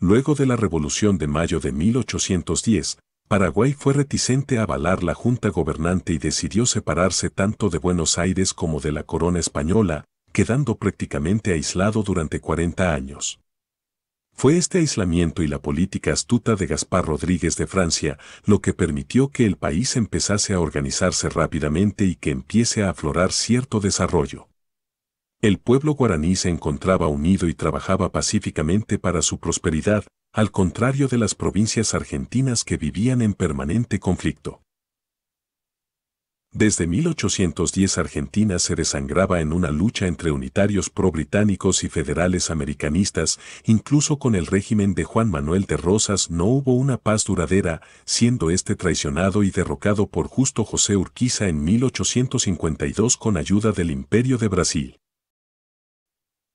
Luego de la Revolución de Mayo de 1810, Paraguay fue reticente a avalar la junta gobernante y decidió separarse tanto de Buenos Aires como de la corona española, quedando prácticamente aislado durante 40 años. Fue este aislamiento y la política astuta de Gaspar Rodríguez de Francia lo que permitió que el país empezase a organizarse rápidamente y que empiece a aflorar cierto desarrollo. El pueblo guaraní se encontraba unido y trabajaba pacíficamente para su prosperidad, al contrario de las provincias argentinas que vivían en permanente conflicto. Desde 1810 Argentina se desangraba en una lucha entre unitarios pro-británicos y federales americanistas, incluso con el régimen de Juan Manuel de Rosas no hubo una paz duradera, siendo este traicionado y derrocado por justo José Urquiza en 1852 con ayuda del Imperio de Brasil.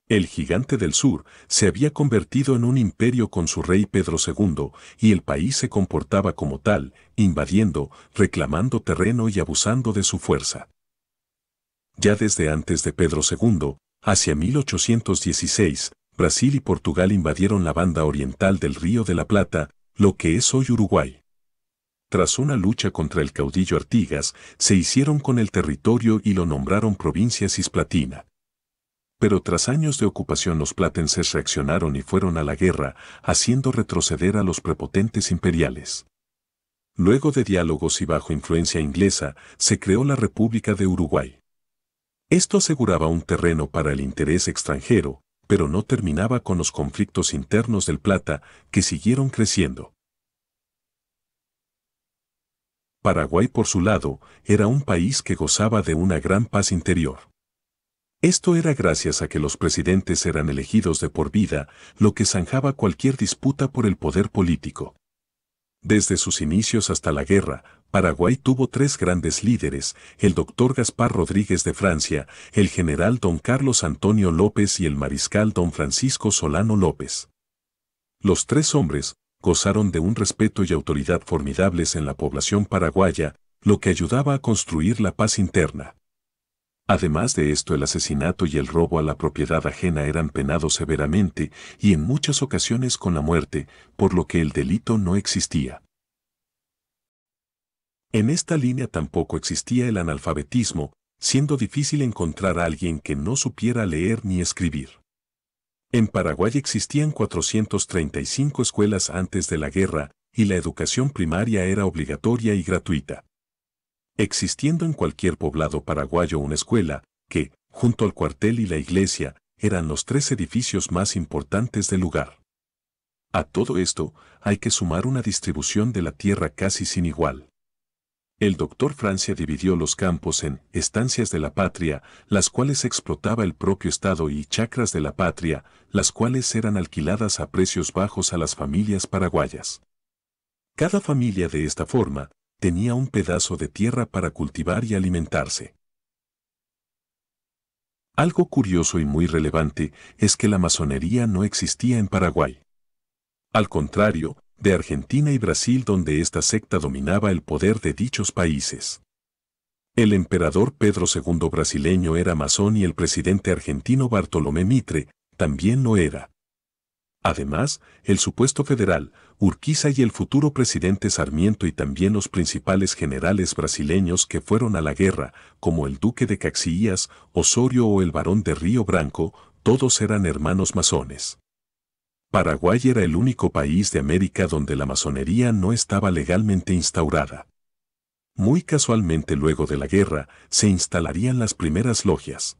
El gigante del sur se había convertido en un imperio con su rey Pedro II y el país se comportaba como tal, invadiendo, reclamando terreno y abusando de su fuerza. Ya desde antes de Pedro II, hacia 1816, Brasil y Portugal invadieron la banda oriental del Río de la Plata, lo que es hoy Uruguay. Tras una lucha contra el caudillo Artigas, se hicieron con el territorio y lo nombraron provincia cisplatina pero tras años de ocupación los platenses reaccionaron y fueron a la guerra, haciendo retroceder a los prepotentes imperiales. Luego de diálogos y bajo influencia inglesa, se creó la República de Uruguay. Esto aseguraba un terreno para el interés extranjero, pero no terminaba con los conflictos internos del Plata, que siguieron creciendo. Paraguay, por su lado, era un país que gozaba de una gran paz interior. Esto era gracias a que los presidentes eran elegidos de por vida, lo que zanjaba cualquier disputa por el poder político. Desde sus inicios hasta la guerra, Paraguay tuvo tres grandes líderes, el doctor Gaspar Rodríguez de Francia, el general don Carlos Antonio López y el mariscal don Francisco Solano López. Los tres hombres gozaron de un respeto y autoridad formidables en la población paraguaya, lo que ayudaba a construir la paz interna. Además de esto, el asesinato y el robo a la propiedad ajena eran penados severamente y en muchas ocasiones con la muerte, por lo que el delito no existía. En esta línea tampoco existía el analfabetismo, siendo difícil encontrar a alguien que no supiera leer ni escribir. En Paraguay existían 435 escuelas antes de la guerra, y la educación primaria era obligatoria y gratuita existiendo en cualquier poblado paraguayo una escuela, que, junto al cuartel y la iglesia, eran los tres edificios más importantes del lugar. A todo esto, hay que sumar una distribución de la tierra casi sin igual. El doctor Francia dividió los campos en estancias de la patria, las cuales explotaba el propio Estado, y chacras de la patria, las cuales eran alquiladas a precios bajos a las familias paraguayas. Cada familia de esta forma tenía un pedazo de tierra para cultivar y alimentarse. Algo curioso y muy relevante es que la masonería no existía en Paraguay. Al contrario, de Argentina y Brasil donde esta secta dominaba el poder de dichos países. El emperador Pedro II brasileño era masón y el presidente argentino Bartolomé Mitre también lo era. Además, el supuesto federal, Urquiza y el futuro presidente Sarmiento y también los principales generales brasileños que fueron a la guerra, como el duque de Caxias, Osorio o el barón de Río Branco, todos eran hermanos masones. Paraguay era el único país de América donde la masonería no estaba legalmente instaurada. Muy casualmente luego de la guerra, se instalarían las primeras logias.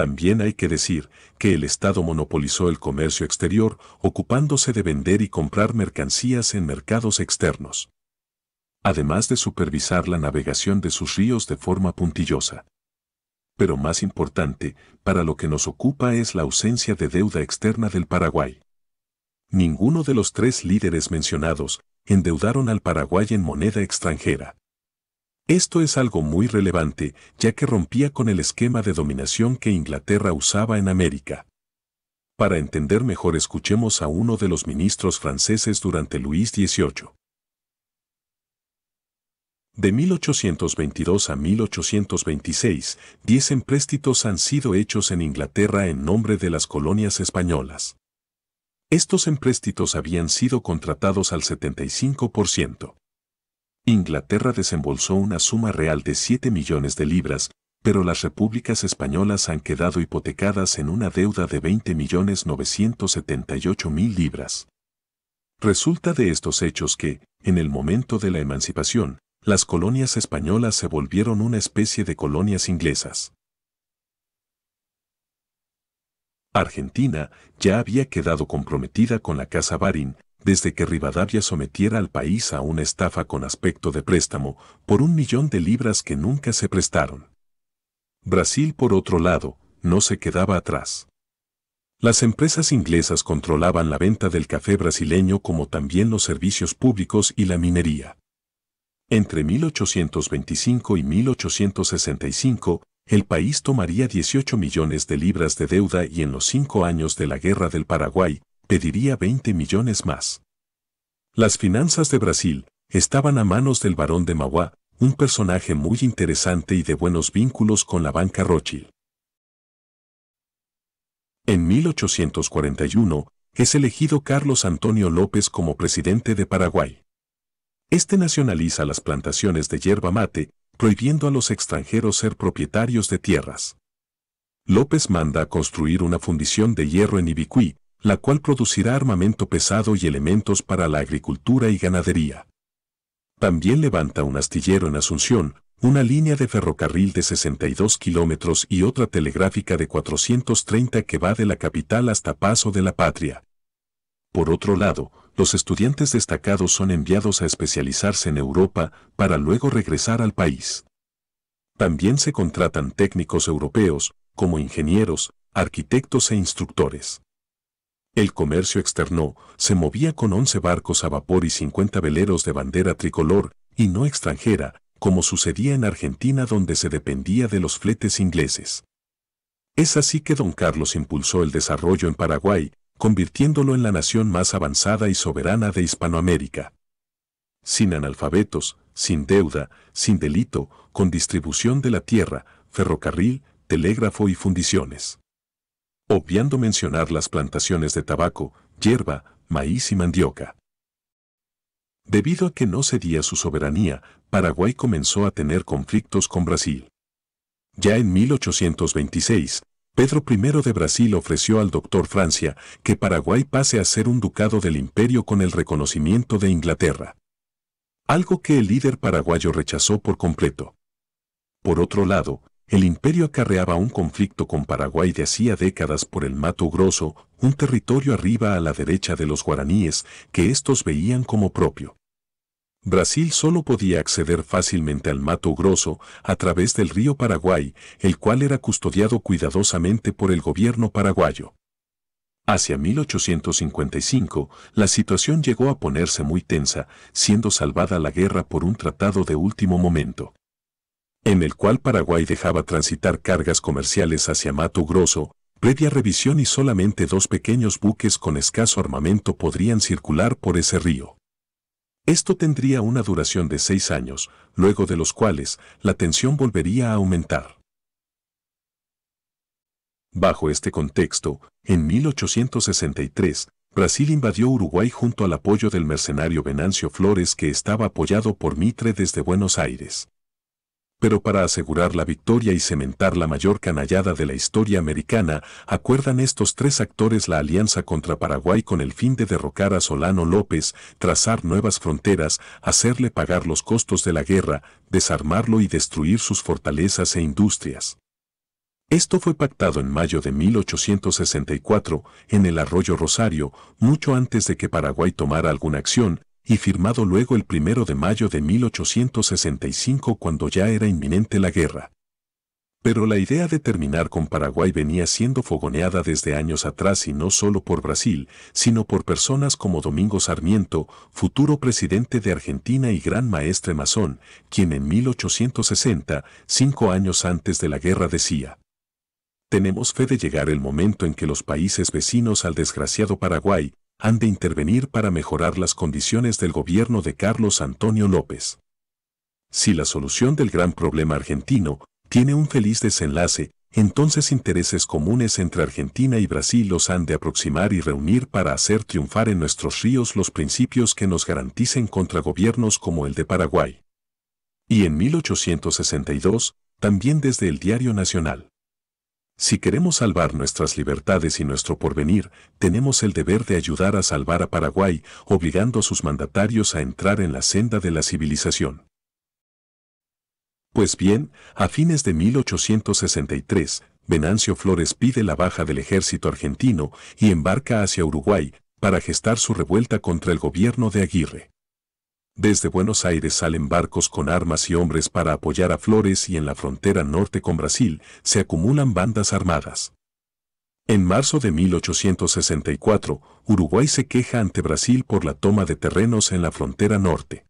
También hay que decir que el Estado monopolizó el comercio exterior ocupándose de vender y comprar mercancías en mercados externos. Además de supervisar la navegación de sus ríos de forma puntillosa. Pero más importante, para lo que nos ocupa es la ausencia de deuda externa del Paraguay. Ninguno de los tres líderes mencionados endeudaron al Paraguay en moneda extranjera. Esto es algo muy relevante, ya que rompía con el esquema de dominación que Inglaterra usaba en América. Para entender mejor escuchemos a uno de los ministros franceses durante Luis XVIII. De 1822 a 1826, 10 empréstitos han sido hechos en Inglaterra en nombre de las colonias españolas. Estos empréstitos habían sido contratados al 75%. Inglaterra desembolsó una suma real de 7 millones de libras, pero las repúblicas españolas han quedado hipotecadas en una deuda de 20.978.000 libras. Resulta de estos hechos que, en el momento de la emancipación, las colonias españolas se volvieron una especie de colonias inglesas. Argentina ya había quedado comprometida con la Casa Barin, desde que Rivadavia sometiera al país a una estafa con aspecto de préstamo por un millón de libras que nunca se prestaron. Brasil, por otro lado, no se quedaba atrás. Las empresas inglesas controlaban la venta del café brasileño como también los servicios públicos y la minería. Entre 1825 y 1865, el país tomaría 18 millones de libras de deuda y en los cinco años de la Guerra del Paraguay, pediría 20 millones más. Las finanzas de Brasil estaban a manos del barón de Mauá, un personaje muy interesante y de buenos vínculos con la banca Rothschild. En 1841, es elegido Carlos Antonio López como presidente de Paraguay. Este nacionaliza las plantaciones de yerba mate, prohibiendo a los extranjeros ser propietarios de tierras. López manda a construir una fundición de hierro en Ibicuí, la cual producirá armamento pesado y elementos para la agricultura y ganadería. También levanta un astillero en Asunción, una línea de ferrocarril de 62 kilómetros y otra telegráfica de 430 que va de la capital hasta Paso de la Patria. Por otro lado, los estudiantes destacados son enviados a especializarse en Europa para luego regresar al país. También se contratan técnicos europeos, como ingenieros, arquitectos e instructores. El comercio externo se movía con 11 barcos a vapor y 50 veleros de bandera tricolor, y no extranjera, como sucedía en Argentina donde se dependía de los fletes ingleses. Es así que don Carlos impulsó el desarrollo en Paraguay, convirtiéndolo en la nación más avanzada y soberana de Hispanoamérica. Sin analfabetos, sin deuda, sin delito, con distribución de la tierra, ferrocarril, telégrafo y fundiciones obviando mencionar las plantaciones de tabaco, hierba, maíz y mandioca. Debido a que no cedía su soberanía, Paraguay comenzó a tener conflictos con Brasil. Ya en 1826, Pedro I de Brasil ofreció al doctor Francia que Paraguay pase a ser un ducado del imperio con el reconocimiento de Inglaterra. Algo que el líder paraguayo rechazó por completo. Por otro lado, el imperio acarreaba un conflicto con Paraguay de hacía décadas por el Mato Grosso, un territorio arriba a la derecha de los guaraníes que estos veían como propio. Brasil solo podía acceder fácilmente al Mato Grosso a través del río Paraguay, el cual era custodiado cuidadosamente por el gobierno paraguayo. Hacia 1855, la situación llegó a ponerse muy tensa, siendo salvada la guerra por un tratado de último momento en el cual Paraguay dejaba transitar cargas comerciales hacia Mato Grosso, previa revisión y solamente dos pequeños buques con escaso armamento podrían circular por ese río. Esto tendría una duración de seis años, luego de los cuales la tensión volvería a aumentar. Bajo este contexto, en 1863, Brasil invadió Uruguay junto al apoyo del mercenario Venancio Flores que estaba apoyado por Mitre desde Buenos Aires pero para asegurar la victoria y cementar la mayor canallada de la historia americana, acuerdan estos tres actores la alianza contra Paraguay con el fin de derrocar a Solano López, trazar nuevas fronteras, hacerle pagar los costos de la guerra, desarmarlo y destruir sus fortalezas e industrias. Esto fue pactado en mayo de 1864, en el arroyo Rosario, mucho antes de que Paraguay tomara alguna acción, y firmado luego el 1 de mayo de 1865 cuando ya era inminente la guerra. Pero la idea de terminar con Paraguay venía siendo fogoneada desde años atrás y no solo por Brasil, sino por personas como Domingo Sarmiento, futuro presidente de Argentina y gran maestre masón, quien en 1860, cinco años antes de la guerra, decía, Tenemos fe de llegar el momento en que los países vecinos al desgraciado Paraguay han de intervenir para mejorar las condiciones del gobierno de Carlos Antonio López. Si la solución del gran problema argentino tiene un feliz desenlace, entonces intereses comunes entre Argentina y Brasil los han de aproximar y reunir para hacer triunfar en nuestros ríos los principios que nos garanticen contra gobiernos como el de Paraguay. Y en 1862, también desde el Diario Nacional. Si queremos salvar nuestras libertades y nuestro porvenir, tenemos el deber de ayudar a salvar a Paraguay, obligando a sus mandatarios a entrar en la senda de la civilización. Pues bien, a fines de 1863, Venancio Flores pide la baja del ejército argentino y embarca hacia Uruguay para gestar su revuelta contra el gobierno de Aguirre. Desde Buenos Aires salen barcos con armas y hombres para apoyar a Flores y en la frontera norte con Brasil se acumulan bandas armadas. En marzo de 1864, Uruguay se queja ante Brasil por la toma de terrenos en la frontera norte.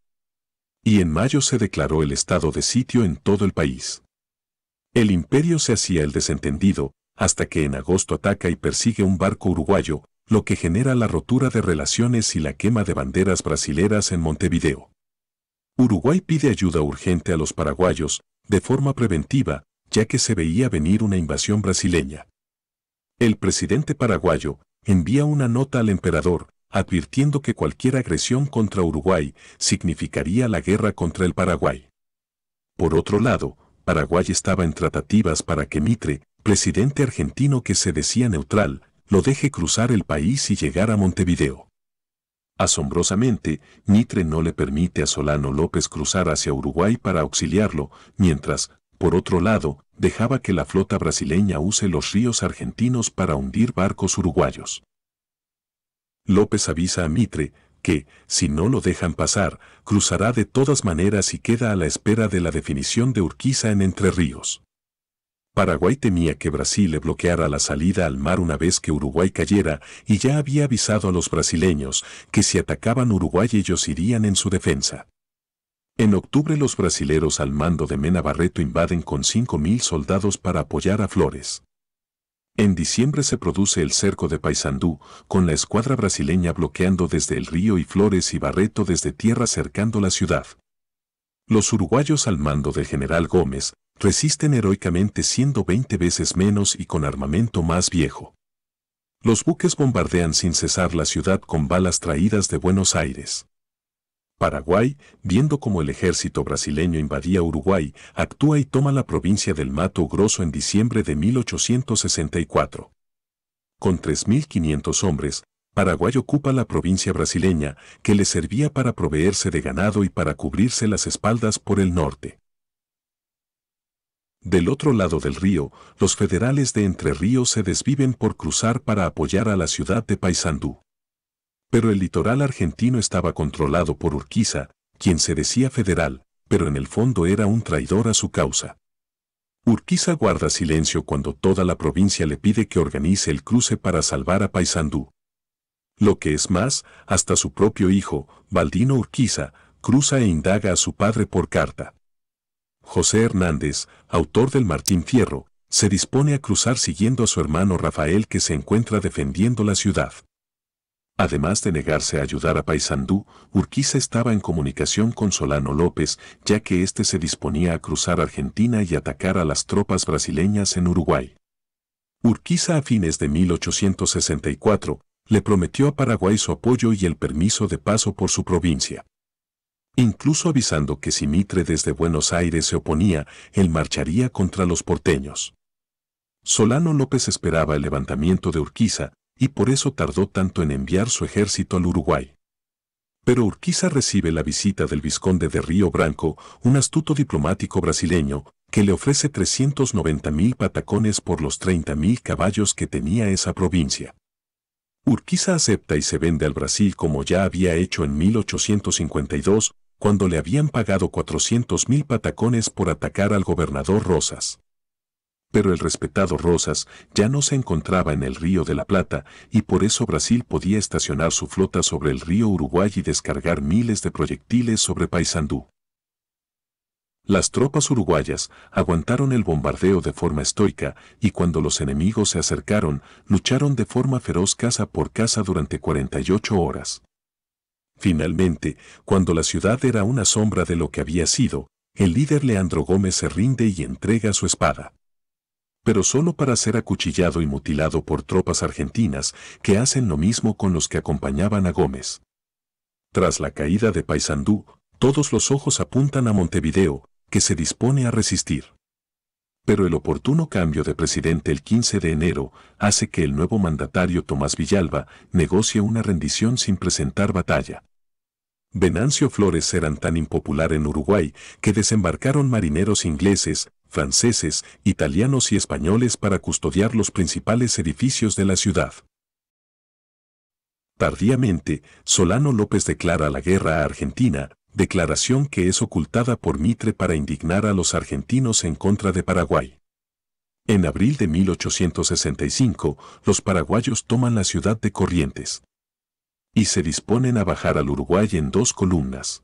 Y en mayo se declaró el estado de sitio en todo el país. El imperio se hacía el desentendido, hasta que en agosto ataca y persigue un barco uruguayo, lo que genera la rotura de relaciones y la quema de banderas brasileras en Montevideo. Uruguay pide ayuda urgente a los paraguayos, de forma preventiva, ya que se veía venir una invasión brasileña. El presidente paraguayo envía una nota al emperador, advirtiendo que cualquier agresión contra Uruguay significaría la guerra contra el Paraguay. Por otro lado, Paraguay estaba en tratativas para que Mitre, presidente argentino que se decía neutral, lo deje cruzar el país y llegar a Montevideo. Asombrosamente, Mitre no le permite a Solano López cruzar hacia Uruguay para auxiliarlo, mientras, por otro lado, dejaba que la flota brasileña use los ríos argentinos para hundir barcos uruguayos. López avisa a Mitre que, si no lo dejan pasar, cruzará de todas maneras y queda a la espera de la definición de Urquiza en Entre Ríos. Paraguay temía que Brasil le bloqueara la salida al mar una vez que Uruguay cayera y ya había avisado a los brasileños que si atacaban Uruguay ellos irían en su defensa. En octubre los brasileros al mando de Mena Barreto invaden con 5.000 soldados para apoyar a Flores. En diciembre se produce el cerco de Paysandú, con la escuadra brasileña bloqueando desde el río y Flores y Barreto desde tierra cercando la ciudad. Los uruguayos al mando del general Gómez resisten heroicamente siendo 20 veces menos y con armamento más viejo. Los buques bombardean sin cesar la ciudad con balas traídas de Buenos Aires. Paraguay, viendo cómo el ejército brasileño invadía Uruguay, actúa y toma la provincia del Mato Grosso en diciembre de 1864. Con 3.500 hombres, Paraguay ocupa la provincia brasileña, que le servía para proveerse de ganado y para cubrirse las espaldas por el norte. Del otro lado del río, los federales de Entre Ríos se desviven por cruzar para apoyar a la ciudad de Paysandú. Pero el litoral argentino estaba controlado por Urquiza, quien se decía federal, pero en el fondo era un traidor a su causa. Urquiza guarda silencio cuando toda la provincia le pide que organice el cruce para salvar a Paysandú. Lo que es más, hasta su propio hijo, Baldino Urquiza, cruza e indaga a su padre por carta. José Hernández, autor del Martín Fierro, se dispone a cruzar siguiendo a su hermano Rafael que se encuentra defendiendo la ciudad. Además de negarse a ayudar a Paysandú, Urquiza estaba en comunicación con Solano López, ya que éste se disponía a cruzar Argentina y atacar a las tropas brasileñas en Uruguay. Urquiza a fines de 1864 le prometió a Paraguay su apoyo y el permiso de paso por su provincia incluso avisando que si Mitre desde Buenos Aires se oponía, él marcharía contra los porteños. Solano López esperaba el levantamiento de Urquiza, y por eso tardó tanto en enviar su ejército al Uruguay. Pero Urquiza recibe la visita del vizconde de Río Branco, un astuto diplomático brasileño, que le ofrece 390.000 patacones por los 30.000 caballos que tenía esa provincia. Urquiza acepta y se vende al Brasil como ya había hecho en 1852, cuando le habían pagado 400.000 patacones por atacar al gobernador Rosas. Pero el respetado Rosas ya no se encontraba en el río de la Plata y por eso Brasil podía estacionar su flota sobre el río Uruguay y descargar miles de proyectiles sobre Paysandú. Las tropas uruguayas aguantaron el bombardeo de forma estoica y cuando los enemigos se acercaron, lucharon de forma feroz casa por casa durante 48 horas. Finalmente, cuando la ciudad era una sombra de lo que había sido, el líder Leandro Gómez se rinde y entrega su espada. Pero solo para ser acuchillado y mutilado por tropas argentinas que hacen lo mismo con los que acompañaban a Gómez. Tras la caída de Paysandú, todos los ojos apuntan a Montevideo, que se dispone a resistir pero el oportuno cambio de presidente el 15 de enero hace que el nuevo mandatario Tomás Villalba negocie una rendición sin presentar batalla. Venancio Flores eran tan impopular en Uruguay que desembarcaron marineros ingleses, franceses, italianos y españoles para custodiar los principales edificios de la ciudad. Tardíamente, Solano López declara la guerra a Argentina, declaración que es ocultada por Mitre para indignar a los argentinos en contra de Paraguay. En abril de 1865, los paraguayos toman la ciudad de Corrientes y se disponen a bajar al Uruguay en dos columnas.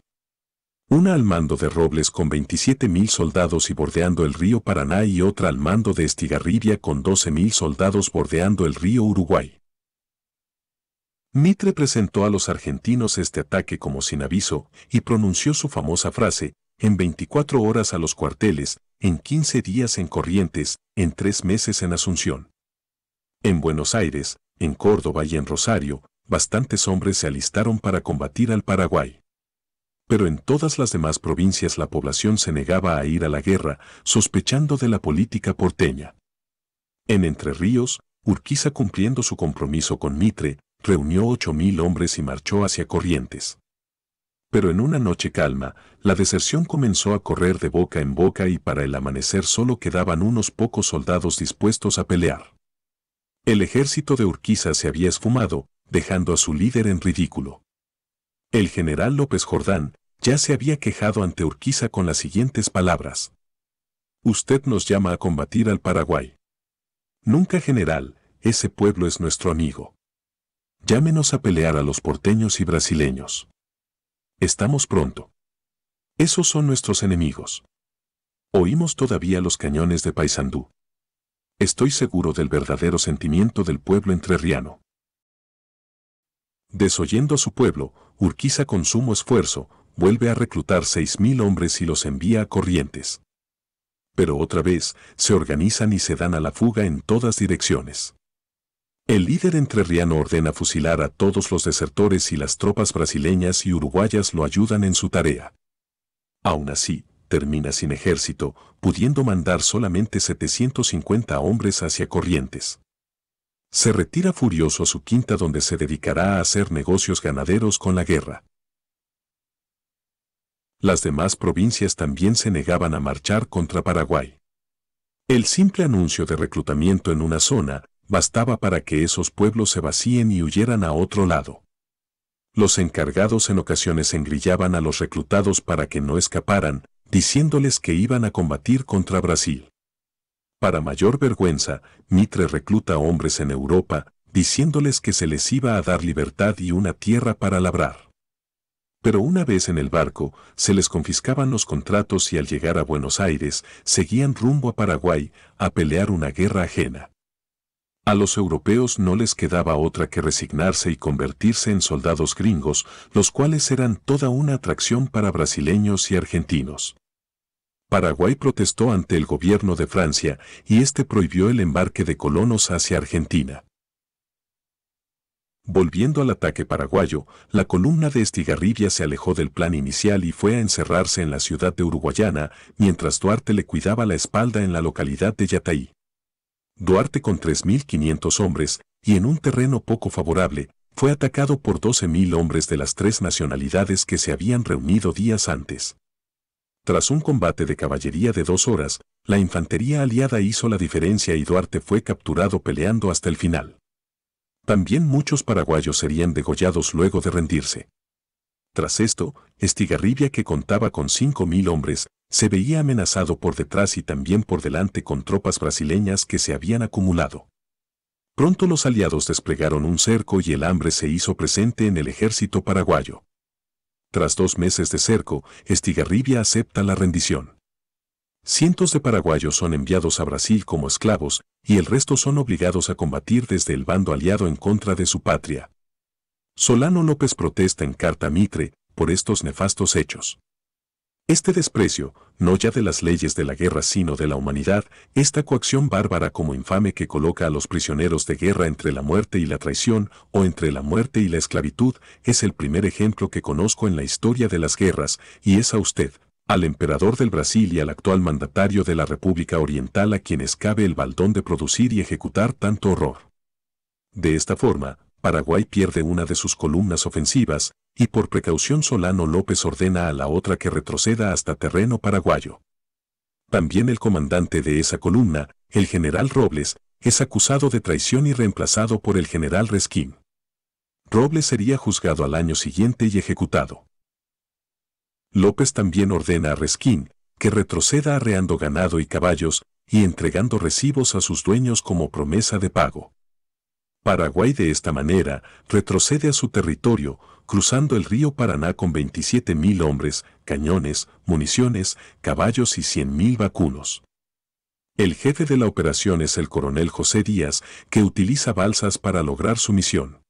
Una al mando de Robles con 27.000 soldados y bordeando el río Paraná y otra al mando de Estigarribia con 12.000 soldados bordeando el río Uruguay. Mitre presentó a los argentinos este ataque como sin aviso y pronunció su famosa frase, en 24 horas a los cuarteles, en 15 días en Corrientes, en tres meses en Asunción. En Buenos Aires, en Córdoba y en Rosario, bastantes hombres se alistaron para combatir al Paraguay. Pero en todas las demás provincias la población se negaba a ir a la guerra, sospechando de la política porteña. En Entre Ríos, Urquiza cumpliendo su compromiso con Mitre, reunió mil hombres y marchó hacia Corrientes. Pero en una noche calma, la deserción comenzó a correr de boca en boca y para el amanecer solo quedaban unos pocos soldados dispuestos a pelear. El ejército de Urquiza se había esfumado, dejando a su líder en ridículo. El general López Jordán ya se había quejado ante Urquiza con las siguientes palabras. Usted nos llama a combatir al Paraguay. Nunca general, ese pueblo es nuestro amigo. Llámenos a pelear a los porteños y brasileños. Estamos pronto. Esos son nuestros enemigos. Oímos todavía los cañones de Paysandú. Estoy seguro del verdadero sentimiento del pueblo entrerriano. Desoyendo a su pueblo, Urquiza con sumo esfuerzo, vuelve a reclutar 6.000 hombres y los envía a Corrientes. Pero otra vez, se organizan y se dan a la fuga en todas direcciones. El líder entrerriano ordena fusilar a todos los desertores y las tropas brasileñas y uruguayas lo ayudan en su tarea. Aún así, termina sin ejército, pudiendo mandar solamente 750 hombres hacia Corrientes. Se retira furioso a su quinta donde se dedicará a hacer negocios ganaderos con la guerra. Las demás provincias también se negaban a marchar contra Paraguay. El simple anuncio de reclutamiento en una zona bastaba para que esos pueblos se vacíen y huyeran a otro lado. Los encargados en ocasiones engrillaban a los reclutados para que no escaparan, diciéndoles que iban a combatir contra Brasil. Para mayor vergüenza, Mitre recluta hombres en Europa, diciéndoles que se les iba a dar libertad y una tierra para labrar. Pero una vez en el barco, se les confiscaban los contratos y al llegar a Buenos Aires, seguían rumbo a Paraguay a pelear una guerra ajena. A los europeos no les quedaba otra que resignarse y convertirse en soldados gringos, los cuales eran toda una atracción para brasileños y argentinos. Paraguay protestó ante el gobierno de Francia y este prohibió el embarque de colonos hacia Argentina. Volviendo al ataque paraguayo, la columna de Estigarribia se alejó del plan inicial y fue a encerrarse en la ciudad de Uruguayana, mientras Duarte le cuidaba la espalda en la localidad de Yataí. Duarte con 3.500 hombres, y en un terreno poco favorable, fue atacado por 12.000 hombres de las tres nacionalidades que se habían reunido días antes. Tras un combate de caballería de dos horas, la infantería aliada hizo la diferencia y Duarte fue capturado peleando hasta el final. También muchos paraguayos serían degollados luego de rendirse. Tras esto, Estigarribia que contaba con 5.000 hombres, se veía amenazado por detrás y también por delante con tropas brasileñas que se habían acumulado. Pronto los aliados desplegaron un cerco y el hambre se hizo presente en el ejército paraguayo. Tras dos meses de cerco, Estigarribia acepta la rendición. Cientos de paraguayos son enviados a Brasil como esclavos y el resto son obligados a combatir desde el bando aliado en contra de su patria. Solano López protesta en carta Mitre por estos nefastos hechos. Este desprecio, no ya de las leyes de la guerra sino de la humanidad, esta coacción bárbara como infame que coloca a los prisioneros de guerra entre la muerte y la traición o entre la muerte y la esclavitud, es el primer ejemplo que conozco en la historia de las guerras, y es a usted, al emperador del Brasil y al actual mandatario de la República Oriental a quienes cabe el baldón de producir y ejecutar tanto horror. De esta forma, Paraguay pierde una de sus columnas ofensivas, y por precaución Solano López ordena a la otra que retroceda hasta terreno paraguayo. También el comandante de esa columna, el general Robles, es acusado de traición y reemplazado por el general Resquín. Robles sería juzgado al año siguiente y ejecutado. López también ordena a Resquín que retroceda arreando ganado y caballos y entregando recibos a sus dueños como promesa de pago. Paraguay de esta manera retrocede a su territorio, cruzando el río Paraná con 27.000 hombres, cañones, municiones, caballos y 100.000 vacunos. El jefe de la operación es el coronel José Díaz, que utiliza balsas para lograr su misión.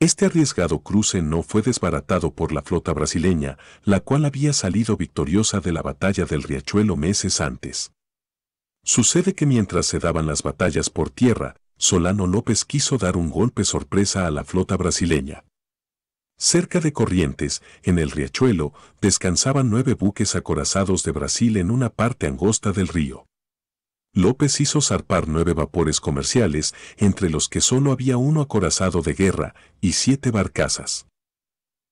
Este arriesgado cruce no fue desbaratado por la flota brasileña, la cual había salido victoriosa de la batalla del Riachuelo meses antes. Sucede que mientras se daban las batallas por tierra, Solano López quiso dar un golpe sorpresa a la flota brasileña. Cerca de Corrientes, en el riachuelo, descansaban nueve buques acorazados de Brasil en una parte angosta del río. López hizo zarpar nueve vapores comerciales, entre los que solo había uno acorazado de guerra y siete barcazas.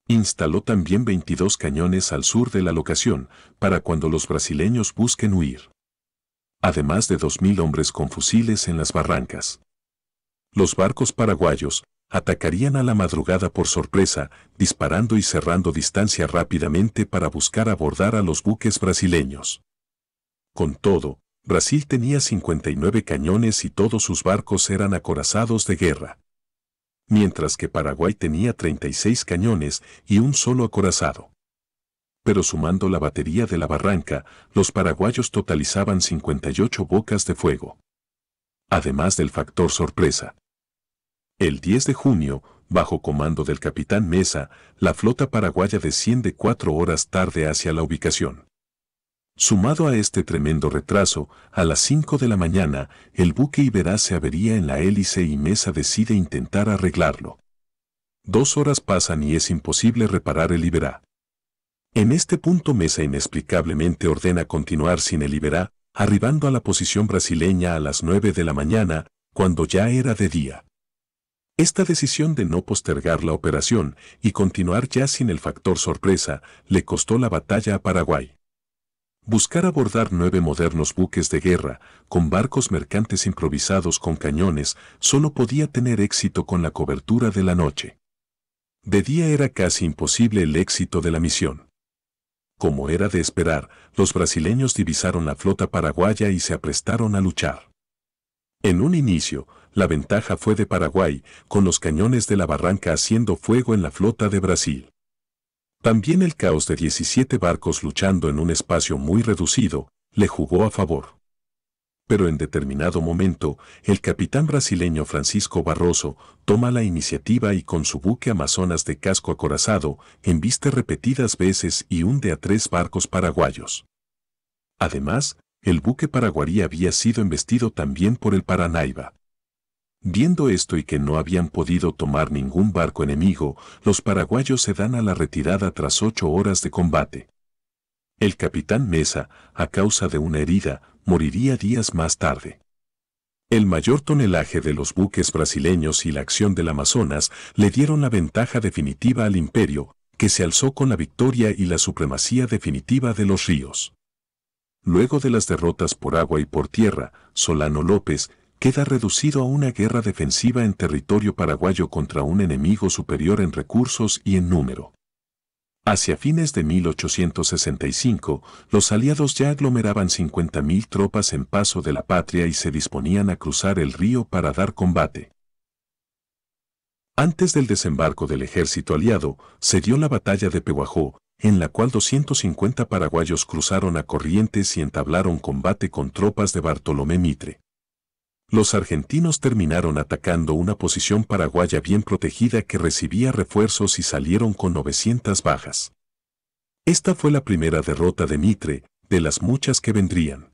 Instaló también 22 cañones al sur de la locación, para cuando los brasileños busquen huir. Además de 2.000 hombres con fusiles en las barrancas. Los barcos paraguayos, atacarían a la madrugada por sorpresa, disparando y cerrando distancia rápidamente para buscar abordar a los buques brasileños. Con todo, Brasil tenía 59 cañones y todos sus barcos eran acorazados de guerra. Mientras que Paraguay tenía 36 cañones y un solo acorazado. Pero sumando la batería de la barranca, los paraguayos totalizaban 58 bocas de fuego. Además del factor sorpresa. El 10 de junio, bajo comando del capitán Mesa, la flota paraguaya desciende cuatro horas tarde hacia la ubicación. Sumado a este tremendo retraso, a las 5 de la mañana, el buque Iberá se avería en la hélice y Mesa decide intentar arreglarlo. Dos horas pasan y es imposible reparar el Iberá. En este punto Mesa inexplicablemente ordena continuar sin el Iberá, arribando a la posición brasileña a las 9 de la mañana, cuando ya era de día. Esta decisión de no postergar la operación y continuar ya sin el factor sorpresa le costó la batalla a Paraguay. Buscar abordar nueve modernos buques de guerra, con barcos mercantes improvisados con cañones, solo podía tener éxito con la cobertura de la noche. De día era casi imposible el éxito de la misión. Como era de esperar, los brasileños divisaron la flota paraguaya y se aprestaron a luchar. En un inicio, la ventaja fue de Paraguay, con los cañones de la barranca haciendo fuego en la flota de Brasil. También el caos de 17 barcos luchando en un espacio muy reducido, le jugó a favor. Pero en determinado momento, el capitán brasileño Francisco Barroso toma la iniciativa y con su buque Amazonas de casco acorazado, embiste repetidas veces y hunde a tres barcos paraguayos. Además, el buque paraguarí había sido embestido también por el Paranaiba. Viendo esto y que no habían podido tomar ningún barco enemigo, los paraguayos se dan a la retirada tras ocho horas de combate. El capitán Mesa, a causa de una herida, moriría días más tarde. El mayor tonelaje de los buques brasileños y la acción del Amazonas le dieron la ventaja definitiva al imperio, que se alzó con la victoria y la supremacía definitiva de los ríos. Luego de las derrotas por agua y por tierra, Solano López, queda reducido a una guerra defensiva en territorio paraguayo contra un enemigo superior en recursos y en número. Hacia fines de 1865, los aliados ya aglomeraban 50.000 tropas en paso de la patria y se disponían a cruzar el río para dar combate. Antes del desembarco del ejército aliado, se dio la batalla de Pehuajó, en la cual 250 paraguayos cruzaron a Corrientes y entablaron combate con tropas de Bartolomé Mitre los argentinos terminaron atacando una posición paraguaya bien protegida que recibía refuerzos y salieron con 900 bajas. Esta fue la primera derrota de Mitre, de las muchas que vendrían.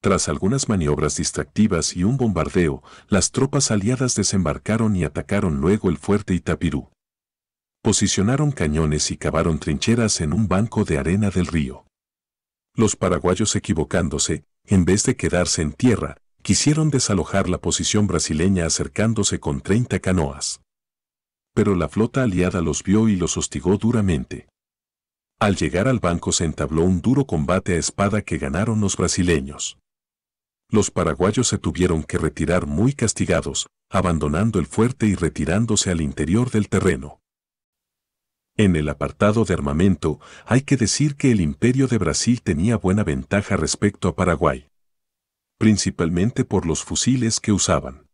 Tras algunas maniobras distractivas y un bombardeo, las tropas aliadas desembarcaron y atacaron luego el fuerte Itapirú. Posicionaron cañones y cavaron trincheras en un banco de arena del río. Los paraguayos equivocándose, en vez de quedarse en tierra, quisieron desalojar la posición brasileña acercándose con 30 canoas. Pero la flota aliada los vio y los hostigó duramente. Al llegar al banco se entabló un duro combate a espada que ganaron los brasileños. Los paraguayos se tuvieron que retirar muy castigados, abandonando el fuerte y retirándose al interior del terreno. En el apartado de armamento, hay que decir que el imperio de Brasil tenía buena ventaja respecto a Paraguay principalmente por los fusiles que usaban.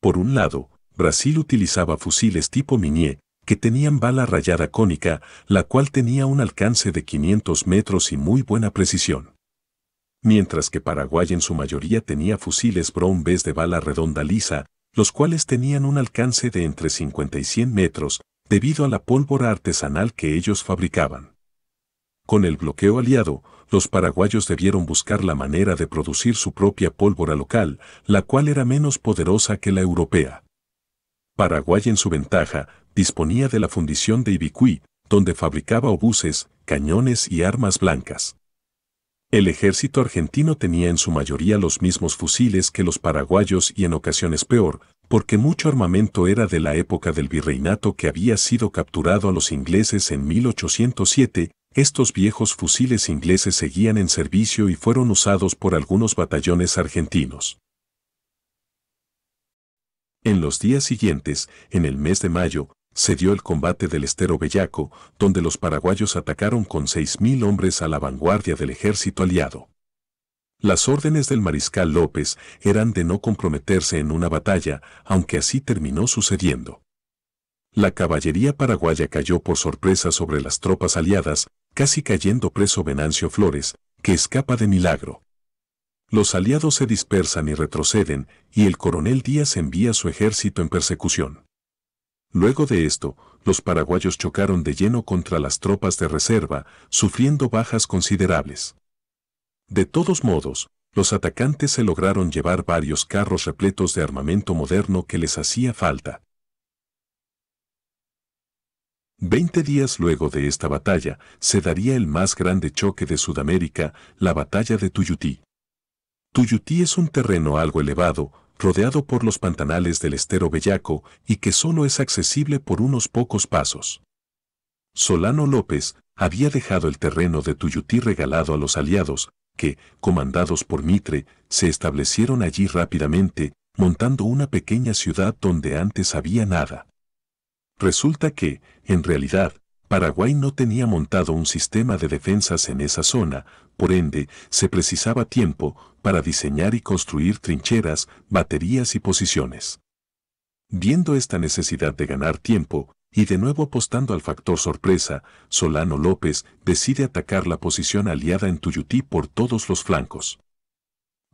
Por un lado, Brasil utilizaba fusiles tipo Minier, que tenían bala rayada cónica, la cual tenía un alcance de 500 metros y muy buena precisión. Mientras que Paraguay en su mayoría tenía fusiles Brown de bala redonda lisa, los cuales tenían un alcance de entre 50 y 100 metros, debido a la pólvora artesanal que ellos fabricaban. Con el bloqueo aliado, los paraguayos debieron buscar la manera de producir su propia pólvora local, la cual era menos poderosa que la europea. Paraguay en su ventaja disponía de la fundición de Ibicuí, donde fabricaba obuses, cañones y armas blancas. El ejército argentino tenía en su mayoría los mismos fusiles que los paraguayos y en ocasiones peor, porque mucho armamento era de la época del virreinato que había sido capturado a los ingleses en 1807 estos viejos fusiles ingleses seguían en servicio y fueron usados por algunos batallones argentinos. En los días siguientes, en el mes de mayo, se dio el combate del Estero Bellaco, donde los paraguayos atacaron con 6.000 hombres a la vanguardia del ejército aliado. Las órdenes del mariscal López eran de no comprometerse en una batalla, aunque así terminó sucediendo. La caballería paraguaya cayó por sorpresa sobre las tropas aliadas, casi cayendo preso Venancio Flores, que escapa de milagro. Los aliados se dispersan y retroceden, y el coronel Díaz envía su ejército en persecución. Luego de esto, los paraguayos chocaron de lleno contra las tropas de reserva, sufriendo bajas considerables. De todos modos, los atacantes se lograron llevar varios carros repletos de armamento moderno que les hacía falta. Veinte días luego de esta batalla se daría el más grande choque de Sudamérica, la batalla de Tuyutí. Tuyutí es un terreno algo elevado, rodeado por los pantanales del estero Bellaco y que solo es accesible por unos pocos pasos. Solano López había dejado el terreno de Tuyutí regalado a los aliados, que, comandados por Mitre, se establecieron allí rápidamente, montando una pequeña ciudad donde antes había nada. Resulta que, en realidad, Paraguay no tenía montado un sistema de defensas en esa zona, por ende, se precisaba tiempo para diseñar y construir trincheras, baterías y posiciones. Viendo esta necesidad de ganar tiempo, y de nuevo apostando al factor sorpresa, Solano López decide atacar la posición aliada en Tuyutí por todos los flancos.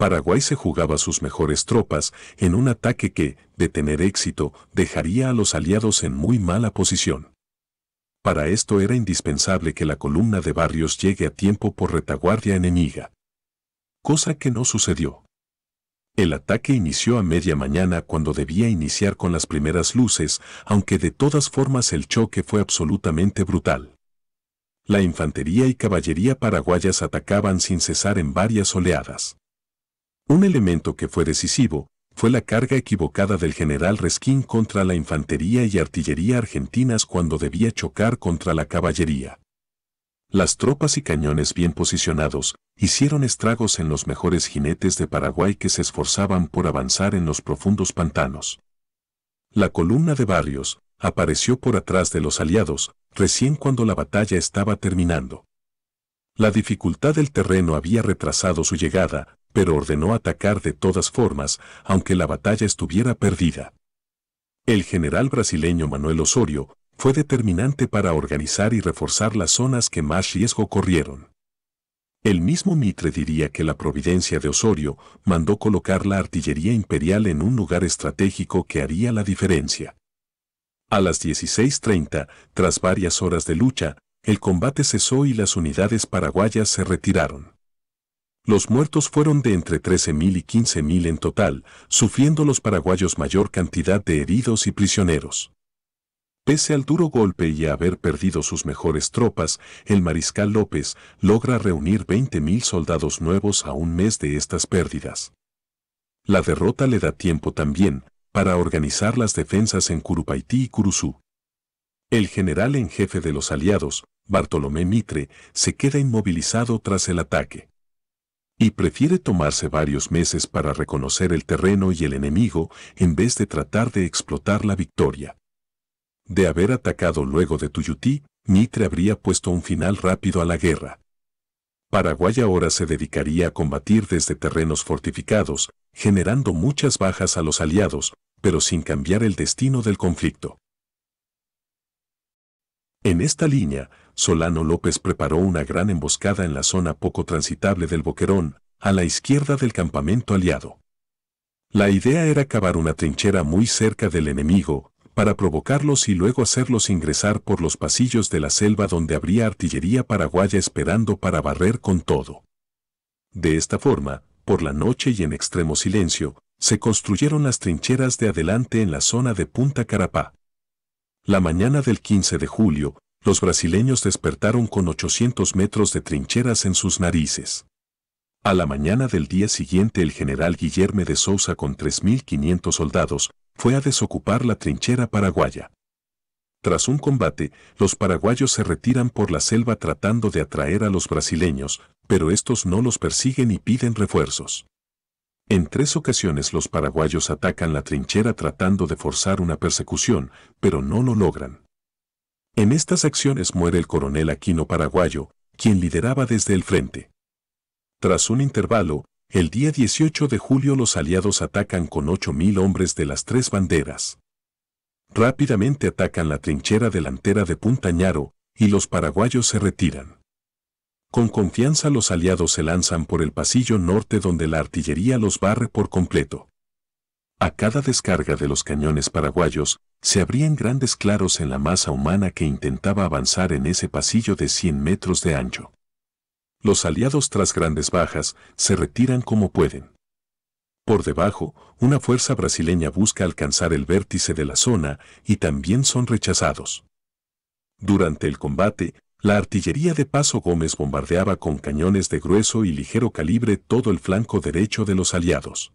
Paraguay se jugaba sus mejores tropas en un ataque que, de tener éxito, dejaría a los aliados en muy mala posición. Para esto era indispensable que la columna de Barrios llegue a tiempo por retaguardia enemiga. Cosa que no sucedió. El ataque inició a media mañana cuando debía iniciar con las primeras luces, aunque de todas formas el choque fue absolutamente brutal. La infantería y caballería paraguayas atacaban sin cesar en varias oleadas. Un elemento que fue decisivo fue la carga equivocada del general Resquín contra la infantería y artillería argentinas cuando debía chocar contra la caballería. Las tropas y cañones bien posicionados hicieron estragos en los mejores jinetes de Paraguay que se esforzaban por avanzar en los profundos pantanos. La columna de Barrios apareció por atrás de los aliados, recién cuando la batalla estaba terminando. La dificultad del terreno había retrasado su llegada, pero ordenó atacar de todas formas, aunque la batalla estuviera perdida. El general brasileño Manuel Osorio fue determinante para organizar y reforzar las zonas que más riesgo corrieron. El mismo Mitre diría que la providencia de Osorio mandó colocar la artillería imperial en un lugar estratégico que haría la diferencia. A las 16.30, tras varias horas de lucha, el combate cesó y las unidades paraguayas se retiraron. Los muertos fueron de entre 13.000 y 15.000 en total, sufriendo los paraguayos mayor cantidad de heridos y prisioneros. Pese al duro golpe y a haber perdido sus mejores tropas, el mariscal López logra reunir 20.000 soldados nuevos a un mes de estas pérdidas. La derrota le da tiempo también para organizar las defensas en Curupaití y Curuzú. El general en jefe de los aliados, Bartolomé Mitre, se queda inmovilizado tras el ataque y prefiere tomarse varios meses para reconocer el terreno y el enemigo en vez de tratar de explotar la victoria. De haber atacado luego de Tuyutí, Mitre habría puesto un final rápido a la guerra. Paraguay ahora se dedicaría a combatir desde terrenos fortificados, generando muchas bajas a los aliados, pero sin cambiar el destino del conflicto. En esta línea, Solano López preparó una gran emboscada en la zona poco transitable del Boquerón, a la izquierda del campamento aliado. La idea era cavar una trinchera muy cerca del enemigo, para provocarlos y luego hacerlos ingresar por los pasillos de la selva donde habría artillería paraguaya esperando para barrer con todo. De esta forma, por la noche y en extremo silencio, se construyeron las trincheras de adelante en la zona de Punta Carapá. La mañana del 15 de julio, los brasileños despertaron con 800 metros de trincheras en sus narices. A la mañana del día siguiente el general Guillerme de Sousa con 3.500 soldados fue a desocupar la trinchera paraguaya. Tras un combate, los paraguayos se retiran por la selva tratando de atraer a los brasileños, pero estos no los persiguen y piden refuerzos. En tres ocasiones los paraguayos atacan la trinchera tratando de forzar una persecución, pero no lo logran. En estas acciones muere el coronel Aquino Paraguayo, quien lideraba desde el frente. Tras un intervalo, el día 18 de julio los aliados atacan con 8.000 hombres de las tres banderas. Rápidamente atacan la trinchera delantera de Puntañaro, y los paraguayos se retiran. Con confianza los aliados se lanzan por el pasillo norte donde la artillería los barre por completo. A cada descarga de los cañones paraguayos, se abrían grandes claros en la masa humana que intentaba avanzar en ese pasillo de 100 metros de ancho. Los aliados tras grandes bajas se retiran como pueden. Por debajo, una fuerza brasileña busca alcanzar el vértice de la zona y también son rechazados. Durante el combate, la artillería de Paso Gómez bombardeaba con cañones de grueso y ligero calibre todo el flanco derecho de los aliados.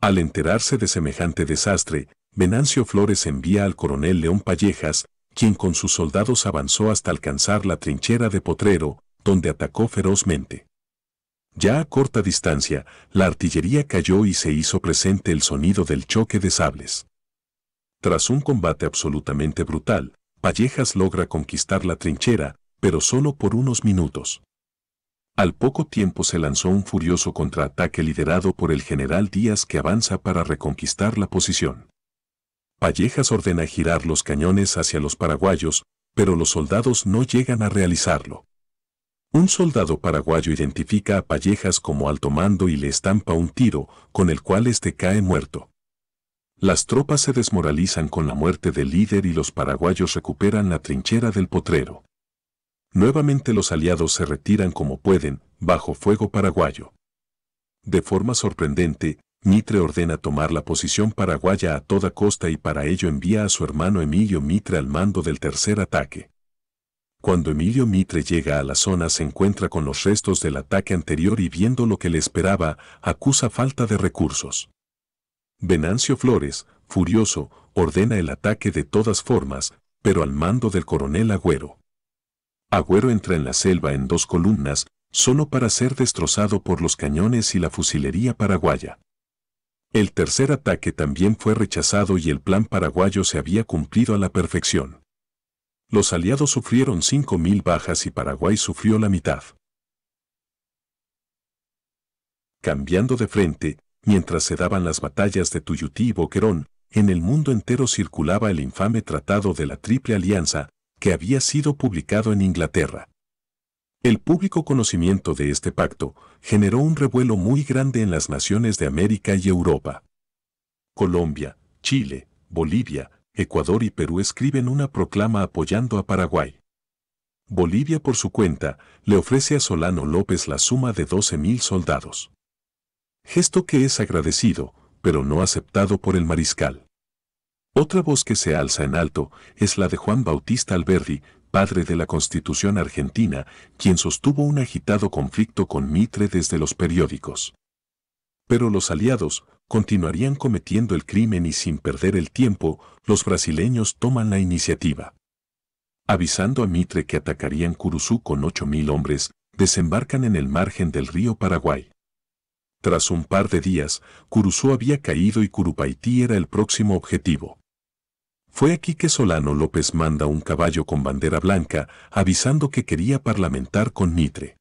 Al enterarse de semejante desastre, Venancio Flores envía al coronel León Pallejas, quien con sus soldados avanzó hasta alcanzar la trinchera de Potrero, donde atacó ferozmente. Ya a corta distancia, la artillería cayó y se hizo presente el sonido del choque de sables. Tras un combate absolutamente brutal, Pallejas logra conquistar la trinchera, pero solo por unos minutos. Al poco tiempo se lanzó un furioso contraataque liderado por el general Díaz que avanza para reconquistar la posición. Pallejas ordena girar los cañones hacia los paraguayos, pero los soldados no llegan a realizarlo. Un soldado paraguayo identifica a Pallejas como alto mando y le estampa un tiro, con el cual este cae muerto. Las tropas se desmoralizan con la muerte del líder y los paraguayos recuperan la trinchera del potrero. Nuevamente los aliados se retiran como pueden, bajo fuego paraguayo. De forma sorprendente, Mitre ordena tomar la posición paraguaya a toda costa y para ello envía a su hermano Emilio Mitre al mando del tercer ataque. Cuando Emilio Mitre llega a la zona se encuentra con los restos del ataque anterior y viendo lo que le esperaba, acusa falta de recursos. Venancio Flores, furioso, ordena el ataque de todas formas, pero al mando del coronel Agüero. Agüero entra en la selva en dos columnas, solo para ser destrozado por los cañones y la fusilería paraguaya. El tercer ataque también fue rechazado y el plan paraguayo se había cumplido a la perfección. Los aliados sufrieron 5.000 bajas y Paraguay sufrió la mitad. Cambiando de frente, mientras se daban las batallas de Tuyutí y Boquerón, en el mundo entero circulaba el infame Tratado de la Triple Alianza, que había sido publicado en Inglaterra. El público conocimiento de este pacto generó un revuelo muy grande en las naciones de América y Europa. Colombia, Chile, Bolivia, Ecuador y Perú escriben una proclama apoyando a Paraguay. Bolivia por su cuenta le ofrece a Solano López la suma de 12.000 soldados. Gesto que es agradecido, pero no aceptado por el mariscal. Otra voz que se alza en alto es la de Juan Bautista Alberdi, padre de la Constitución argentina, quien sostuvo un agitado conflicto con Mitre desde los periódicos. Pero los aliados continuarían cometiendo el crimen y sin perder el tiempo, los brasileños toman la iniciativa. Avisando a Mitre que atacarían Curuzú con 8.000 hombres, desembarcan en el margen del río Paraguay. Tras un par de días, Curuzú había caído y Curupaití era el próximo objetivo. Fue aquí que Solano López manda un caballo con bandera blanca, avisando que quería parlamentar con Mitre.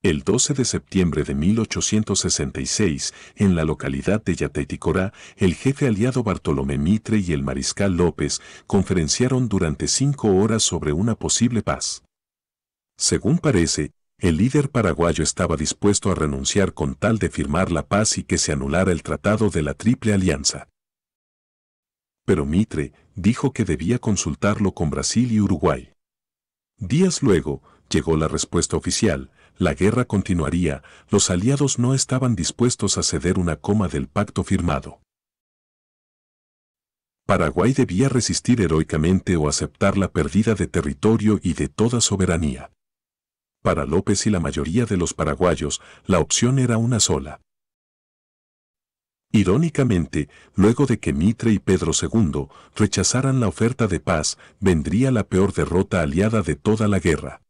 El 12 de septiembre de 1866, en la localidad de Yateiticorá, el jefe aliado Bartolomé Mitre y el mariscal López conferenciaron durante cinco horas sobre una posible paz. Según parece, el líder paraguayo estaba dispuesto a renunciar con tal de firmar la paz y que se anulara el Tratado de la Triple Alianza pero Mitre dijo que debía consultarlo con Brasil y Uruguay. Días luego, llegó la respuesta oficial, la guerra continuaría, los aliados no estaban dispuestos a ceder una coma del pacto firmado. Paraguay debía resistir heroicamente o aceptar la pérdida de territorio y de toda soberanía. Para López y la mayoría de los paraguayos, la opción era una sola. Irónicamente, luego de que Mitre y Pedro II rechazaran la oferta de paz, vendría la peor derrota aliada de toda la guerra.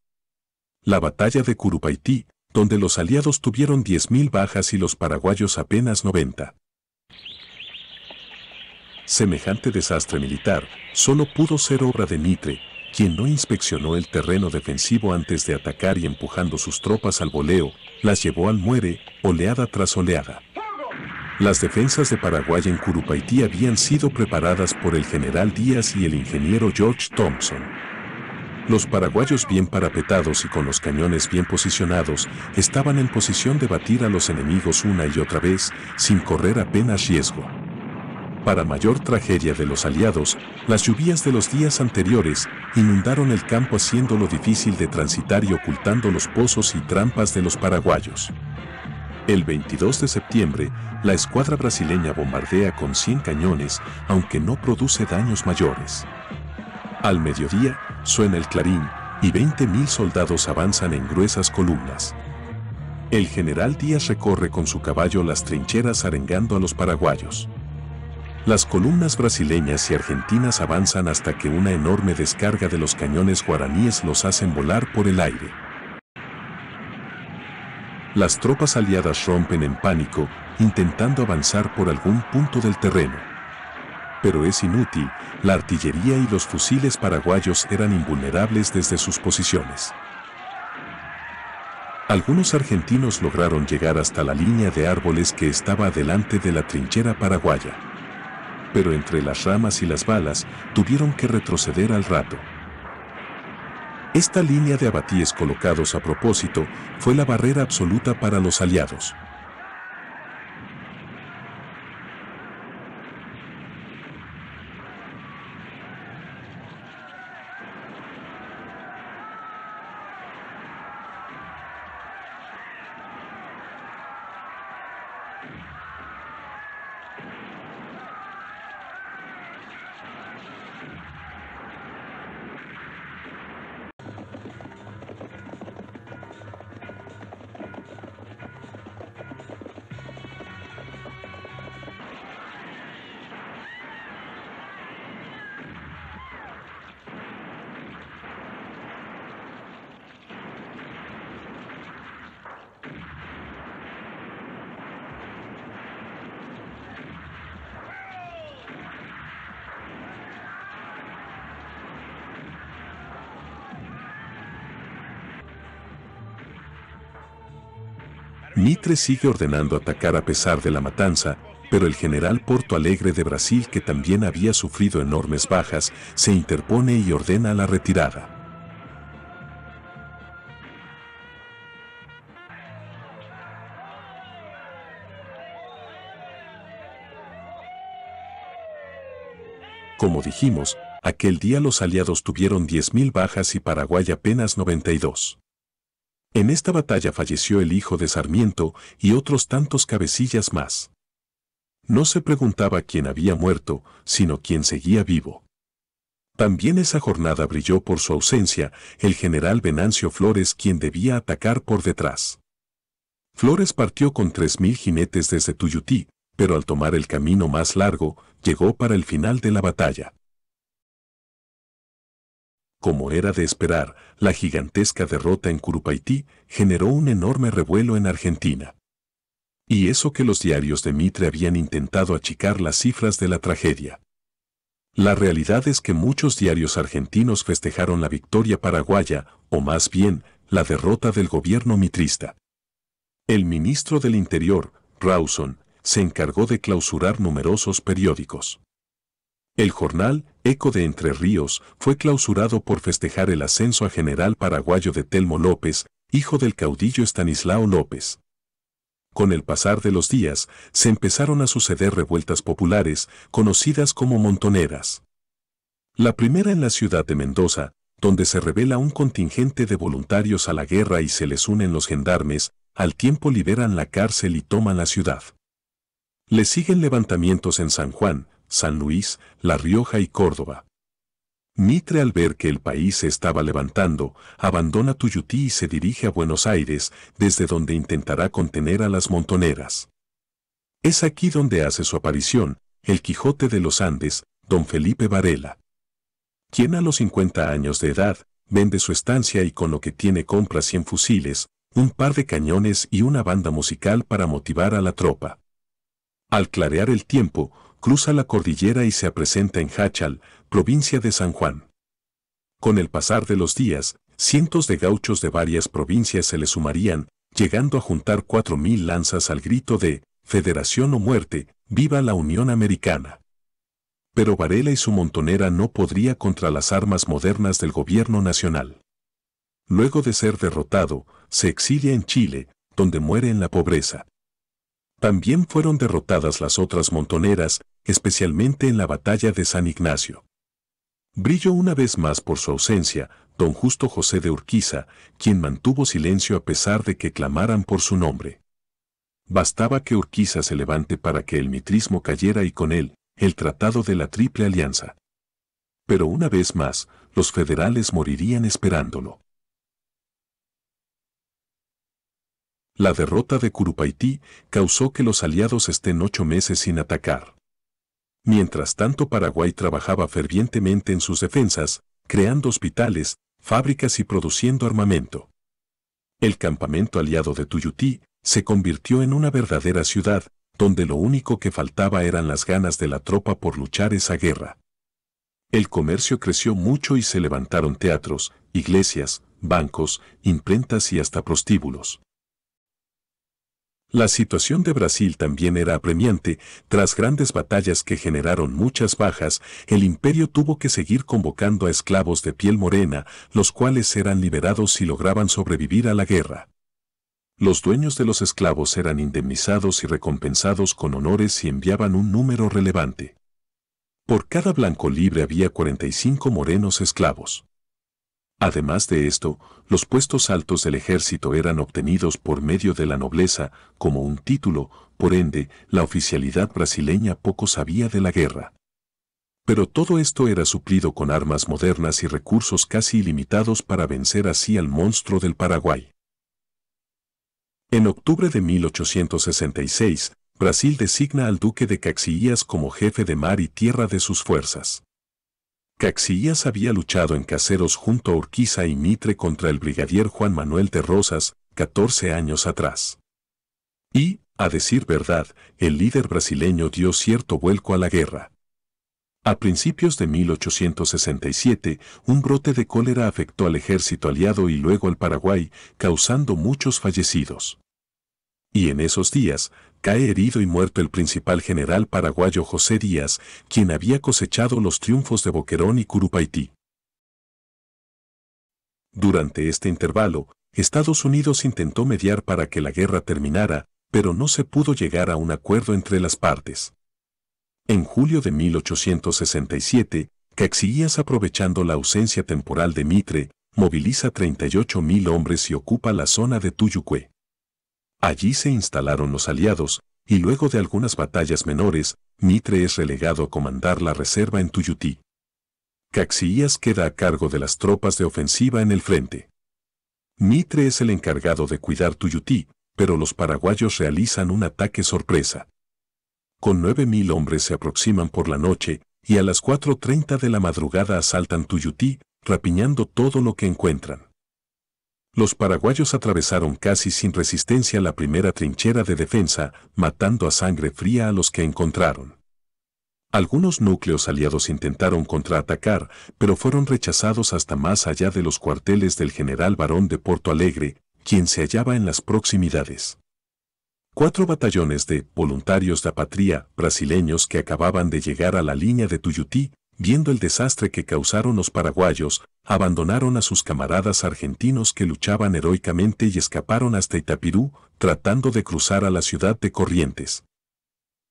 La batalla de Curupaití, donde los aliados tuvieron 10.000 bajas y los paraguayos apenas 90. Semejante desastre militar solo pudo ser obra de Mitre, quien no inspeccionó el terreno defensivo antes de atacar y empujando sus tropas al boleo, las llevó al muere, oleada tras oleada. Las defensas de Paraguay en Curupaití habían sido preparadas por el general Díaz y el ingeniero George Thompson. Los paraguayos bien parapetados y con los cañones bien posicionados estaban en posición de batir a los enemigos una y otra vez sin correr apenas riesgo. Para mayor tragedia de los aliados, las lluvias de los días anteriores inundaron el campo haciéndolo difícil de transitar y ocultando los pozos y trampas de los paraguayos. El 22 de septiembre, la escuadra brasileña bombardea con 100 cañones, aunque no produce daños mayores. Al mediodía, suena el clarín y 20.000 soldados avanzan en gruesas columnas. El general Díaz recorre con su caballo las trincheras arengando a los paraguayos. Las columnas brasileñas y argentinas avanzan hasta que una enorme descarga de los cañones guaraníes los hacen volar por el aire las tropas aliadas rompen en pánico, intentando avanzar por algún punto del terreno. Pero es inútil, la artillería y los fusiles paraguayos eran invulnerables desde sus posiciones. Algunos argentinos lograron llegar hasta la línea de árboles que estaba delante de la trinchera paraguaya. Pero entre las ramas y las balas, tuvieron que retroceder al rato. Esta línea de abatíes colocados a propósito fue la barrera absoluta para los aliados. Mitre sigue ordenando atacar a pesar de la matanza, pero el general Porto Alegre de Brasil, que también había sufrido enormes bajas, se interpone y ordena la retirada. Como dijimos, aquel día los aliados tuvieron 10.000 bajas y Paraguay apenas 92. En esta batalla falleció el hijo de Sarmiento y otros tantos cabecillas más. No se preguntaba quién había muerto, sino quién seguía vivo. También esa jornada brilló por su ausencia el general Venancio Flores quien debía atacar por detrás. Flores partió con 3.000 jinetes desde Tuyutí, pero al tomar el camino más largo, llegó para el final de la batalla. Como era de esperar, la gigantesca derrota en Curupaití generó un enorme revuelo en Argentina. Y eso que los diarios de Mitre habían intentado achicar las cifras de la tragedia. La realidad es que muchos diarios argentinos festejaron la victoria paraguaya, o más bien, la derrota del gobierno mitrista. El ministro del Interior, Rawson, se encargó de clausurar numerosos periódicos. El jornal Eco de Entre Ríos fue clausurado por festejar el ascenso a general paraguayo de Telmo López, hijo del caudillo Estanislao López. Con el pasar de los días, se empezaron a suceder revueltas populares, conocidas como montoneras. La primera en la ciudad de Mendoza, donde se revela un contingente de voluntarios a la guerra y se les unen los gendarmes, al tiempo liberan la cárcel y toman la ciudad. Le siguen levantamientos en San Juan, San Luis, La Rioja y Córdoba. Mitre al ver que el país se estaba levantando, abandona Tuyutí y se dirige a Buenos Aires, desde donde intentará contener a las montoneras. Es aquí donde hace su aparición, el Quijote de los Andes, don Felipe Varela. Quien a los 50 años de edad, vende su estancia y con lo que tiene compra 100 fusiles, un par de cañones y una banda musical para motivar a la tropa. Al clarear el tiempo, cruza la cordillera y se apresenta en Hachal, provincia de San Juan. Con el pasar de los días, cientos de gauchos de varias provincias se le sumarían, llegando a juntar cuatro mil lanzas al grito de Federación o muerte, viva la Unión Americana. Pero Varela y su montonera no podría contra las armas modernas del gobierno nacional. Luego de ser derrotado, se exilia en Chile, donde muere en la pobreza. También fueron derrotadas las otras montoneras, especialmente en la batalla de San Ignacio. Brilló una vez más por su ausencia don Justo José de Urquiza, quien mantuvo silencio a pesar de que clamaran por su nombre. Bastaba que Urquiza se levante para que el mitrismo cayera y con él, el tratado de la Triple Alianza. Pero una vez más, los federales morirían esperándolo. La derrota de Curupaití causó que los aliados estén ocho meses sin atacar. Mientras tanto Paraguay trabajaba fervientemente en sus defensas, creando hospitales, fábricas y produciendo armamento. El campamento aliado de Tuyutí se convirtió en una verdadera ciudad, donde lo único que faltaba eran las ganas de la tropa por luchar esa guerra. El comercio creció mucho y se levantaron teatros, iglesias, bancos, imprentas y hasta prostíbulos. La situación de Brasil también era apremiante, tras grandes batallas que generaron muchas bajas, el imperio tuvo que seguir convocando a esclavos de piel morena, los cuales eran liberados si lograban sobrevivir a la guerra. Los dueños de los esclavos eran indemnizados y recompensados con honores y enviaban un número relevante. Por cada blanco libre había 45 morenos esclavos. Además de esto, los puestos altos del ejército eran obtenidos por medio de la nobleza, como un título, por ende, la oficialidad brasileña poco sabía de la guerra. Pero todo esto era suplido con armas modernas y recursos casi ilimitados para vencer así al monstruo del Paraguay. En octubre de 1866, Brasil designa al duque de Caxias como jefe de mar y tierra de sus fuerzas. Caxias había luchado en Caseros junto a Urquiza y Mitre contra el brigadier Juan Manuel de Rosas, 14 años atrás. Y, a decir verdad, el líder brasileño dio cierto vuelco a la guerra. A principios de 1867, un brote de cólera afectó al ejército aliado y luego al Paraguay, causando muchos fallecidos. Y en esos días, cae herido y muerto el principal general paraguayo José Díaz, quien había cosechado los triunfos de Boquerón y Curupaití. Durante este intervalo, Estados Unidos intentó mediar para que la guerra terminara, pero no se pudo llegar a un acuerdo entre las partes. En julio de 1867, Caxiías, aprovechando la ausencia temporal de Mitre, moviliza 38.000 hombres y ocupa la zona de Tuyucué. Allí se instalaron los aliados, y luego de algunas batallas menores, Mitre es relegado a comandar la reserva en Tuyutí. Caxias queda a cargo de las tropas de ofensiva en el frente. Mitre es el encargado de cuidar Tuyutí, pero los paraguayos realizan un ataque sorpresa. Con 9.000 hombres se aproximan por la noche, y a las 4.30 de la madrugada asaltan Tuyutí, rapiñando todo lo que encuentran. Los paraguayos atravesaron casi sin resistencia la primera trinchera de defensa, matando a sangre fría a los que encontraron. Algunos núcleos aliados intentaron contraatacar, pero fueron rechazados hasta más allá de los cuarteles del general barón de Porto Alegre, quien se hallaba en las proximidades. Cuatro batallones de voluntarios de patria brasileños que acababan de llegar a la línea de Tuyutí, viendo el desastre que causaron los paraguayos, abandonaron a sus camaradas argentinos que luchaban heroicamente y escaparon hasta Itapirú, tratando de cruzar a la ciudad de Corrientes.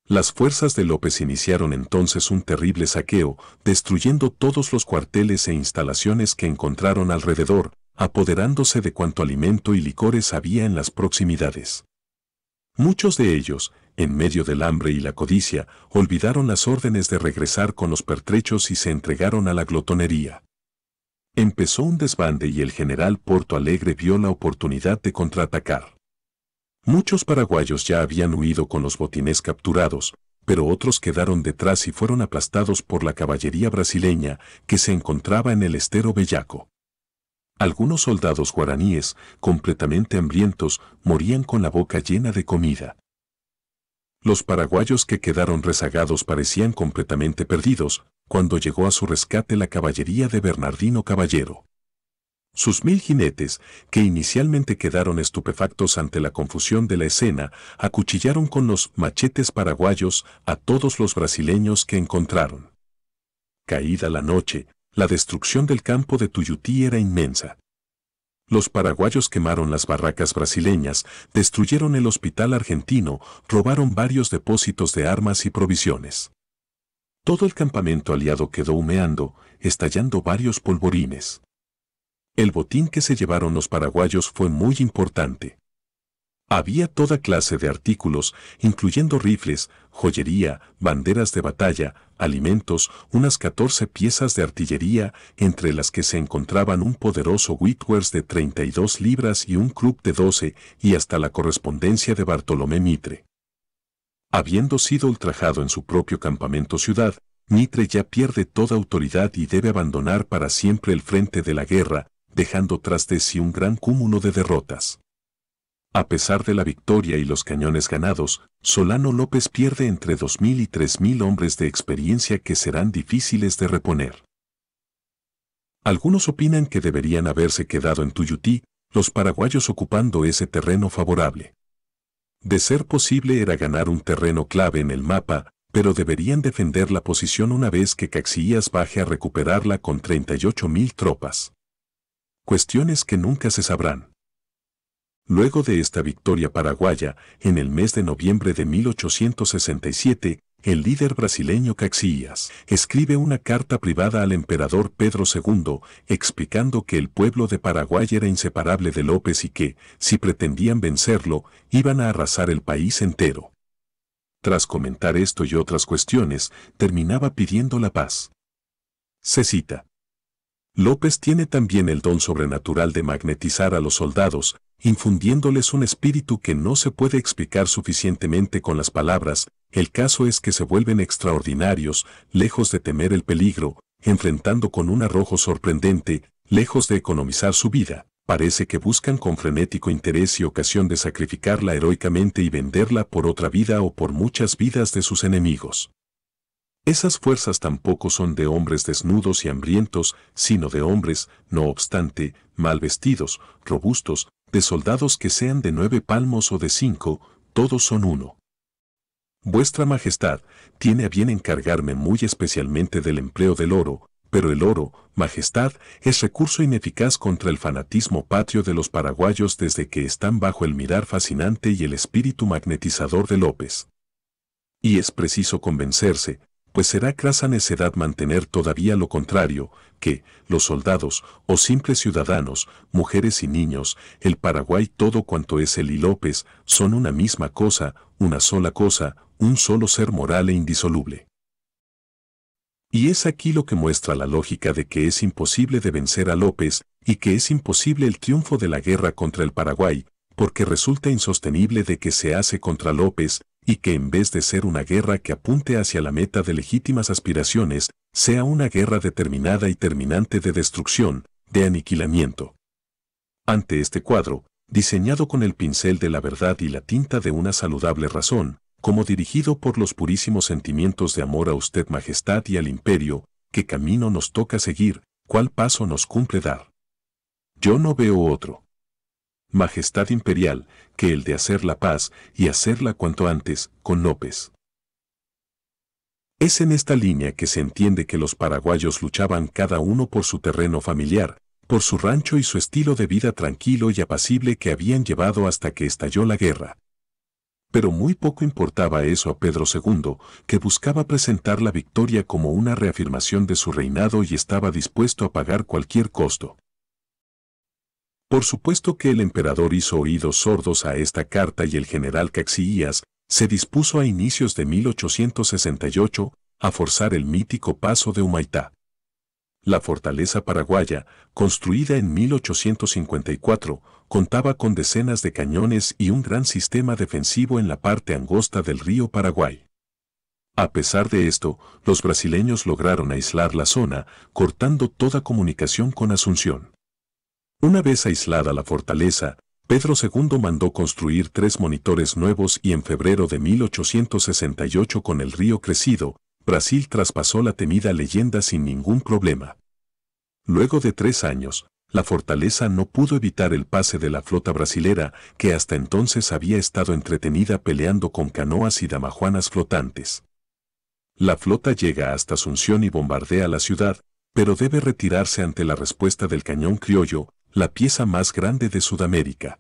Las fuerzas de López iniciaron entonces un terrible saqueo, destruyendo todos los cuarteles e instalaciones que encontraron alrededor, apoderándose de cuanto alimento y licores había en las proximidades. Muchos de ellos, en medio del hambre y la codicia, olvidaron las órdenes de regresar con los pertrechos y se entregaron a la glotonería. Empezó un desbande y el general Porto Alegre vio la oportunidad de contraatacar. Muchos paraguayos ya habían huido con los botines capturados, pero otros quedaron detrás y fueron aplastados por la caballería brasileña que se encontraba en el estero Bellaco. Algunos soldados guaraníes, completamente hambrientos, morían con la boca llena de comida. Los paraguayos que quedaron rezagados parecían completamente perdidos, cuando llegó a su rescate la caballería de Bernardino Caballero. Sus mil jinetes, que inicialmente quedaron estupefactos ante la confusión de la escena, acuchillaron con los machetes paraguayos a todos los brasileños que encontraron. Caída la noche, la destrucción del campo de Tuyutí era inmensa. Los paraguayos quemaron las barracas brasileñas, destruyeron el hospital argentino, robaron varios depósitos de armas y provisiones. Todo el campamento aliado quedó humeando, estallando varios polvorines. El botín que se llevaron los paraguayos fue muy importante. Había toda clase de artículos, incluyendo rifles, joyería, banderas de batalla, alimentos, unas 14 piezas de artillería, entre las que se encontraban un poderoso Whitworth de 32 libras y un club de 12, y hasta la correspondencia de Bartolomé Mitre. Habiendo sido ultrajado en su propio campamento ciudad, Mitre ya pierde toda autoridad y debe abandonar para siempre el frente de la guerra, dejando tras de sí un gran cúmulo de derrotas. A pesar de la victoria y los cañones ganados, Solano López pierde entre 2.000 y 3.000 hombres de experiencia que serán difíciles de reponer. Algunos opinan que deberían haberse quedado en Tuyutí, los paraguayos ocupando ese terreno favorable. De ser posible era ganar un terreno clave en el mapa, pero deberían defender la posición una vez que Caxias baje a recuperarla con 38.000 tropas. Cuestiones que nunca se sabrán. Luego de esta victoria paraguaya, en el mes de noviembre de 1867, el líder brasileño Caxias, escribe una carta privada al emperador Pedro II explicando que el pueblo de Paraguay era inseparable de López y que, si pretendían vencerlo, iban a arrasar el país entero. Tras comentar esto y otras cuestiones, terminaba pidiendo la paz. Se cita. López tiene también el don sobrenatural de magnetizar a los soldados, infundiéndoles un espíritu que no se puede explicar suficientemente con las palabras, el caso es que se vuelven extraordinarios, lejos de temer el peligro, enfrentando con un arrojo sorprendente, lejos de economizar su vida, parece que buscan con frenético interés y ocasión de sacrificarla heroicamente y venderla por otra vida o por muchas vidas de sus enemigos. Esas fuerzas tampoco son de hombres desnudos y hambrientos, sino de hombres, no obstante, mal vestidos, robustos, de soldados que sean de nueve palmos o de cinco, todos son uno. Vuestra Majestad tiene a bien encargarme muy especialmente del empleo del oro, pero el oro, Majestad, es recurso ineficaz contra el fanatismo patrio de los paraguayos desde que están bajo el mirar fascinante y el espíritu magnetizador de López. Y es preciso convencerse, pues será crasa necedad mantener todavía lo contrario, que, los soldados, o oh simples ciudadanos, mujeres y niños, el Paraguay todo cuanto es el y López, son una misma cosa, una sola cosa, un solo ser moral e indisoluble. Y es aquí lo que muestra la lógica de que es imposible de vencer a López, y que es imposible el triunfo de la guerra contra el Paraguay, porque resulta insostenible de que se hace contra López, y que en vez de ser una guerra que apunte hacia la meta de legítimas aspiraciones, sea una guerra determinada y terminante de destrucción, de aniquilamiento. Ante este cuadro, diseñado con el pincel de la verdad y la tinta de una saludable razón, como dirigido por los purísimos sentimientos de amor a usted majestad y al imperio, ¿qué camino nos toca seguir? ¿Cuál paso nos cumple dar? Yo no veo otro majestad imperial, que el de hacer la paz y hacerla cuanto antes con López. Es en esta línea que se entiende que los paraguayos luchaban cada uno por su terreno familiar, por su rancho y su estilo de vida tranquilo y apacible que habían llevado hasta que estalló la guerra. Pero muy poco importaba eso a Pedro II, que buscaba presentar la victoria como una reafirmación de su reinado y estaba dispuesto a pagar cualquier costo. Por supuesto que el emperador hizo oídos sordos a esta carta y el general Caxiías se dispuso a inicios de 1868 a forzar el mítico paso de Humaitá. La fortaleza paraguaya, construida en 1854, contaba con decenas de cañones y un gran sistema defensivo en la parte angosta del río Paraguay. A pesar de esto, los brasileños lograron aislar la zona, cortando toda comunicación con Asunción. Una vez aislada la fortaleza, Pedro II mandó construir tres monitores nuevos y en febrero de 1868 con el río crecido, Brasil traspasó la temida leyenda sin ningún problema. Luego de tres años, la fortaleza no pudo evitar el pase de la flota brasilera que hasta entonces había estado entretenida peleando con canoas y damajuanas flotantes. La flota llega hasta Asunción y bombardea la ciudad, pero debe retirarse ante la respuesta del cañón criollo, la pieza más grande de Sudamérica.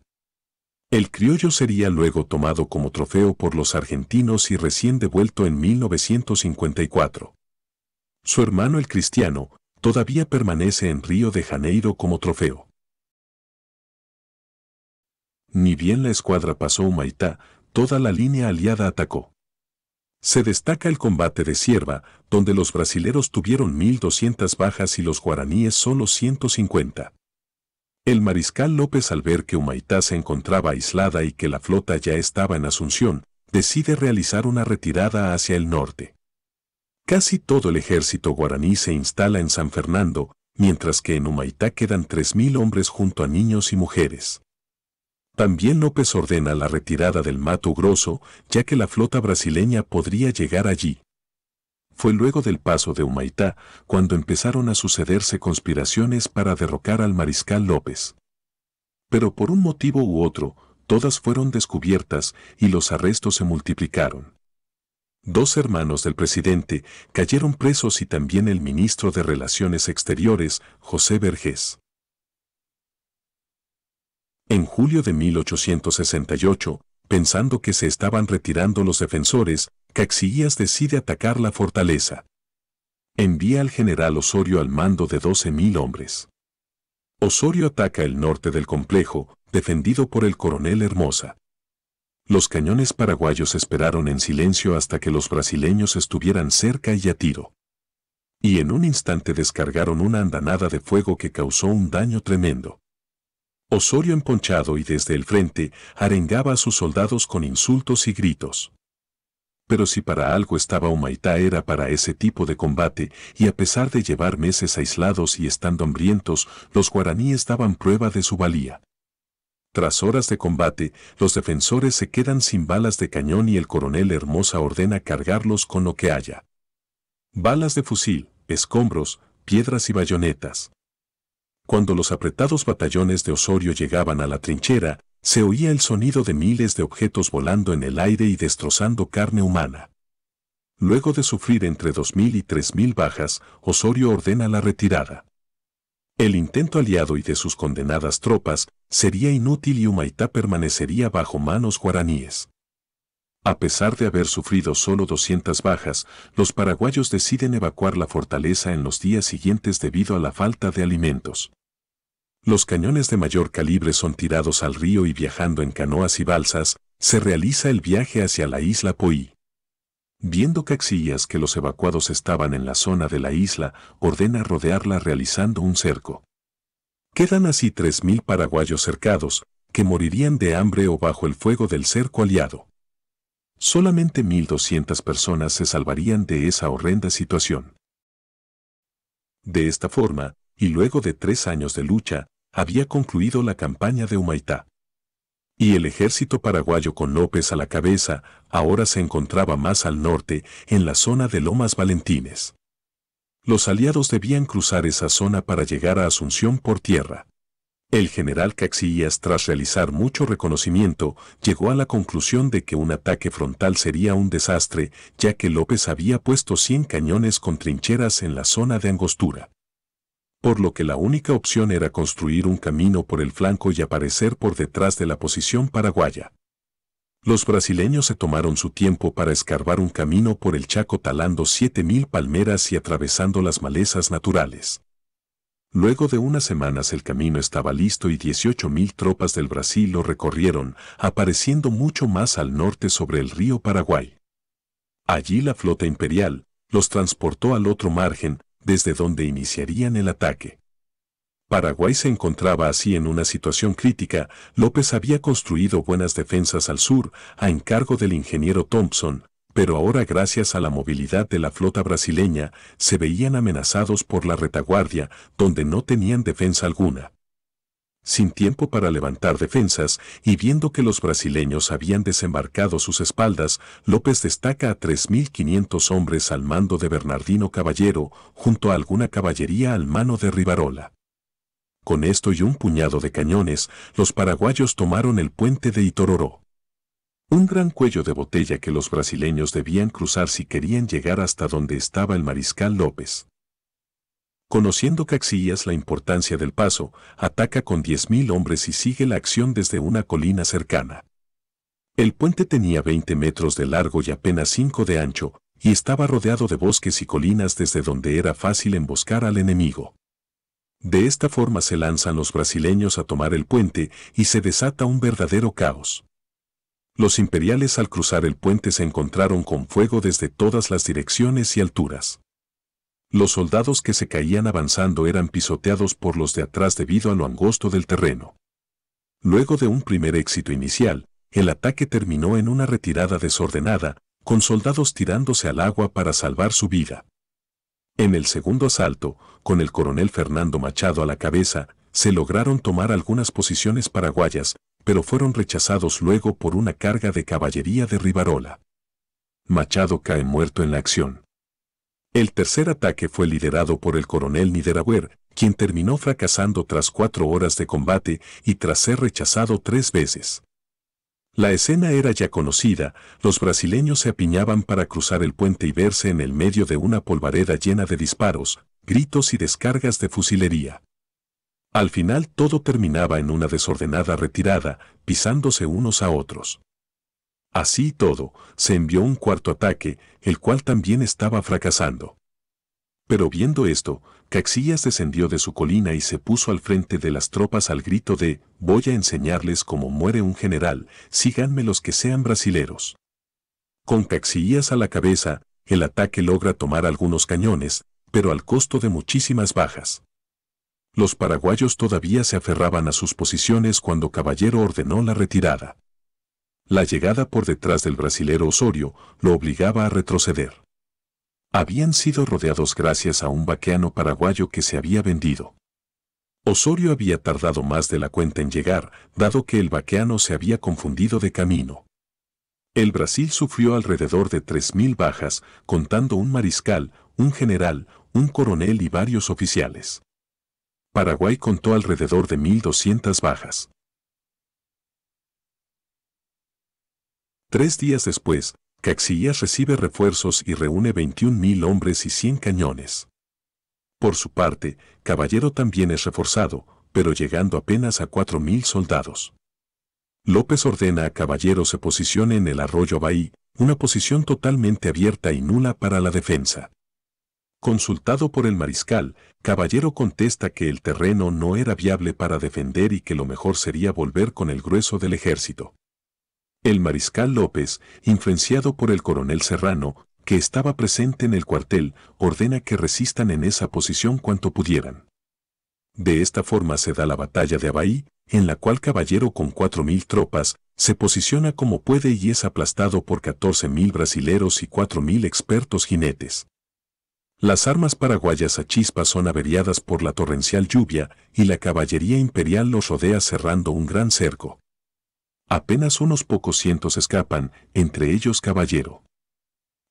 El criollo sería luego tomado como trofeo por los argentinos y recién devuelto en 1954. Su hermano el cristiano todavía permanece en Río de Janeiro como trofeo. Ni bien la escuadra pasó Humaitá, toda la línea aliada atacó. Se destaca el combate de Sierva, donde los brasileros tuvieron 1.200 bajas y los guaraníes solo 150. El mariscal López al ver que Humaitá se encontraba aislada y que la flota ya estaba en Asunción, decide realizar una retirada hacia el norte. Casi todo el ejército guaraní se instala en San Fernando, mientras que en Humaitá quedan 3.000 hombres junto a niños y mujeres. También López ordena la retirada del Mato Grosso, ya que la flota brasileña podría llegar allí. Fue luego del paso de Humaitá cuando empezaron a sucederse conspiraciones para derrocar al mariscal López. Pero por un motivo u otro, todas fueron descubiertas y los arrestos se multiplicaron. Dos hermanos del presidente cayeron presos y también el ministro de Relaciones Exteriores, José Vergés. En julio de 1868, pensando que se estaban retirando los defensores, Caxiías decide atacar la fortaleza. Envía al general Osorio al mando de 12.000 hombres. Osorio ataca el norte del complejo, defendido por el coronel Hermosa. Los cañones paraguayos esperaron en silencio hasta que los brasileños estuvieran cerca y a tiro. Y en un instante descargaron una andanada de fuego que causó un daño tremendo. Osorio emponchado y desde el frente arengaba a sus soldados con insultos y gritos. Pero si para algo estaba Humaitá era para ese tipo de combate, y a pesar de llevar meses aislados y estando hambrientos, los guaraníes daban prueba de su valía. Tras horas de combate, los defensores se quedan sin balas de cañón y el coronel Hermosa ordena cargarlos con lo que haya. Balas de fusil, escombros, piedras y bayonetas. Cuando los apretados batallones de Osorio llegaban a la trinchera, se oía el sonido de miles de objetos volando en el aire y destrozando carne humana. Luego de sufrir entre 2.000 y 3.000 bajas, Osorio ordena la retirada. El intento aliado y de sus condenadas tropas sería inútil y Humaitá permanecería bajo manos guaraníes. A pesar de haber sufrido solo 200 bajas, los paraguayos deciden evacuar la fortaleza en los días siguientes debido a la falta de alimentos. Los cañones de mayor calibre son tirados al río y viajando en canoas y balsas, se realiza el viaje hacia la isla Poi. Viendo Caxillas que los evacuados estaban en la zona de la isla, ordena rodearla realizando un cerco. Quedan así 3.000 paraguayos cercados, que morirían de hambre o bajo el fuego del cerco aliado. Solamente 1.200 personas se salvarían de esa horrenda situación. De esta forma, y luego de tres años de lucha, había concluido la campaña de Humaitá. Y el ejército paraguayo con López a la cabeza ahora se encontraba más al norte, en la zona de Lomas Valentines. Los aliados debían cruzar esa zona para llegar a Asunción por tierra. El general Caxillas, tras realizar mucho reconocimiento, llegó a la conclusión de que un ataque frontal sería un desastre, ya que López había puesto 100 cañones con trincheras en la zona de Angostura por lo que la única opción era construir un camino por el flanco y aparecer por detrás de la posición paraguaya. Los brasileños se tomaron su tiempo para escarbar un camino por el Chaco talando 7.000 palmeras y atravesando las malezas naturales. Luego de unas semanas el camino estaba listo y 18.000 tropas del Brasil lo recorrieron, apareciendo mucho más al norte sobre el río Paraguay. Allí la flota imperial los transportó al otro margen, desde donde iniciarían el ataque. Paraguay se encontraba así en una situación crítica, López había construido buenas defensas al sur, a encargo del ingeniero Thompson, pero ahora gracias a la movilidad de la flota brasileña, se veían amenazados por la retaguardia, donde no tenían defensa alguna sin tiempo para levantar defensas y viendo que los brasileños habían desembarcado sus espaldas, López destaca a 3.500 hombres al mando de Bernardino Caballero, junto a alguna caballería al mano de Rivarola. Con esto y un puñado de cañones, los paraguayos tomaron el puente de Itororó. Un gran cuello de botella que los brasileños debían cruzar si querían llegar hasta donde estaba el mariscal López. Conociendo Caxillas la importancia del paso, ataca con 10.000 hombres y sigue la acción desde una colina cercana. El puente tenía 20 metros de largo y apenas 5 de ancho, y estaba rodeado de bosques y colinas desde donde era fácil emboscar al enemigo. De esta forma se lanzan los brasileños a tomar el puente y se desata un verdadero caos. Los imperiales al cruzar el puente se encontraron con fuego desde todas las direcciones y alturas. Los soldados que se caían avanzando eran pisoteados por los de atrás debido a lo angosto del terreno. Luego de un primer éxito inicial, el ataque terminó en una retirada desordenada, con soldados tirándose al agua para salvar su vida. En el segundo asalto, con el coronel Fernando Machado a la cabeza, se lograron tomar algunas posiciones paraguayas, pero fueron rechazados luego por una carga de caballería de Rivarola. Machado cae muerto en la acción. El tercer ataque fue liderado por el coronel Niederauer, quien terminó fracasando tras cuatro horas de combate y tras ser rechazado tres veces. La escena era ya conocida, los brasileños se apiñaban para cruzar el puente y verse en el medio de una polvareda llena de disparos, gritos y descargas de fusilería. Al final todo terminaba en una desordenada retirada, pisándose unos a otros. Así todo, se envió un cuarto ataque, el cual también estaba fracasando. Pero viendo esto, Caxias descendió de su colina y se puso al frente de las tropas al grito de «Voy a enseñarles cómo muere un general, síganme los que sean brasileros». Con Caxias a la cabeza, el ataque logra tomar algunos cañones, pero al costo de muchísimas bajas. Los paraguayos todavía se aferraban a sus posiciones cuando Caballero ordenó la retirada. La llegada por detrás del brasilero Osorio lo obligaba a retroceder. Habían sido rodeados gracias a un vaqueano paraguayo que se había vendido. Osorio había tardado más de la cuenta en llegar, dado que el vaqueano se había confundido de camino. El Brasil sufrió alrededor de 3.000 bajas, contando un mariscal, un general, un coronel y varios oficiales. Paraguay contó alrededor de 1.200 bajas. Tres días después, Caxillas recibe refuerzos y reúne 21.000 hombres y 100 cañones. Por su parte, Caballero también es reforzado, pero llegando apenas a 4.000 soldados. López ordena a Caballero se posicione en el arroyo Bahí, una posición totalmente abierta y nula para la defensa. Consultado por el mariscal, Caballero contesta que el terreno no era viable para defender y que lo mejor sería volver con el grueso del ejército. El mariscal López, influenciado por el coronel Serrano, que estaba presente en el cuartel, ordena que resistan en esa posición cuanto pudieran. De esta forma se da la batalla de Abaí, en la cual Caballero con 4.000 tropas, se posiciona como puede y es aplastado por 14.000 brasileros y 4.000 expertos jinetes. Las armas paraguayas a chispas son averiadas por la torrencial lluvia y la caballería imperial los rodea cerrando un gran cerco. Apenas unos pocos cientos escapan, entre ellos caballero.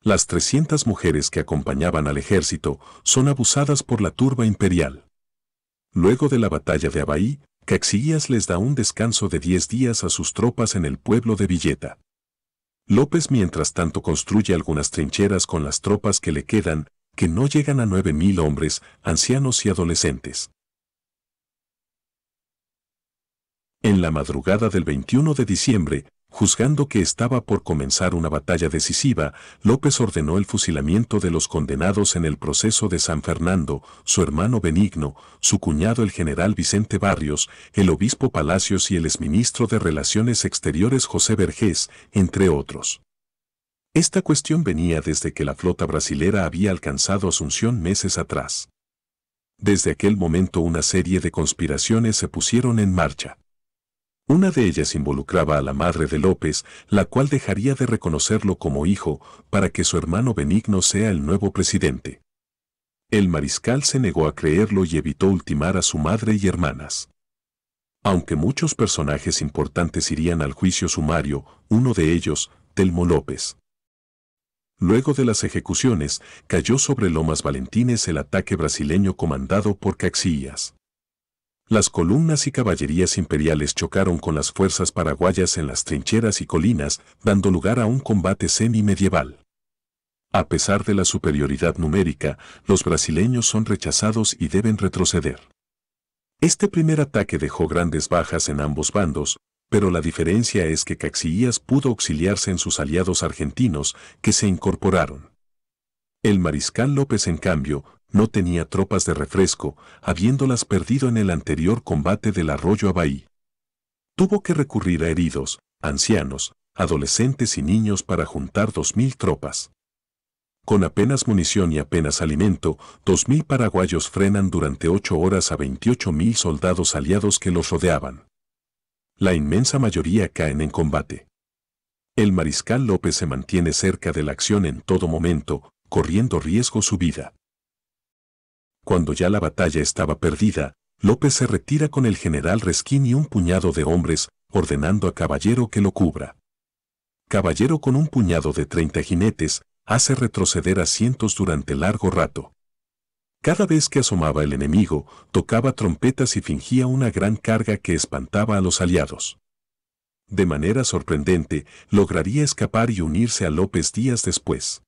Las 300 mujeres que acompañaban al ejército son abusadas por la turba imperial. Luego de la batalla de Abaí, caxillas les da un descanso de 10 días a sus tropas en el pueblo de Villeta. López mientras tanto construye algunas trincheras con las tropas que le quedan, que no llegan a 9.000 hombres, ancianos y adolescentes. En la madrugada del 21 de diciembre, juzgando que estaba por comenzar una batalla decisiva, López ordenó el fusilamiento de los condenados en el proceso de San Fernando, su hermano Benigno, su cuñado el general Vicente Barrios, el obispo Palacios y el exministro de Relaciones Exteriores José Vergés, entre otros. Esta cuestión venía desde que la flota brasilera había alcanzado Asunción meses atrás. Desde aquel momento una serie de conspiraciones se pusieron en marcha. Una de ellas involucraba a la madre de López, la cual dejaría de reconocerlo como hijo para que su hermano Benigno sea el nuevo presidente. El mariscal se negó a creerlo y evitó ultimar a su madre y hermanas. Aunque muchos personajes importantes irían al juicio sumario, uno de ellos, Telmo López. Luego de las ejecuciones, cayó sobre Lomas Valentines el ataque brasileño comandado por Caxillas. Las columnas y caballerías imperiales chocaron con las fuerzas paraguayas en las trincheras y colinas, dando lugar a un combate semi-medieval. A pesar de la superioridad numérica, los brasileños son rechazados y deben retroceder. Este primer ataque dejó grandes bajas en ambos bandos, pero la diferencia es que Caxias pudo auxiliarse en sus aliados argentinos, que se incorporaron. El mariscal López, en cambio, no tenía tropas de refresco, habiéndolas perdido en el anterior combate del arroyo Abaí. Tuvo que recurrir a heridos, ancianos, adolescentes y niños para juntar 2.000 tropas. Con apenas munición y apenas alimento, 2.000 paraguayos frenan durante ocho horas a 28.000 soldados aliados que los rodeaban. La inmensa mayoría caen en combate. El mariscal López se mantiene cerca de la acción en todo momento, corriendo riesgo su vida. Cuando ya la batalla estaba perdida, López se retira con el general Resquín y un puñado de hombres, ordenando a Caballero que lo cubra. Caballero con un puñado de 30 jinetes, hace retroceder a cientos durante largo rato. Cada vez que asomaba el enemigo, tocaba trompetas y fingía una gran carga que espantaba a los aliados. De manera sorprendente, lograría escapar y unirse a López días después.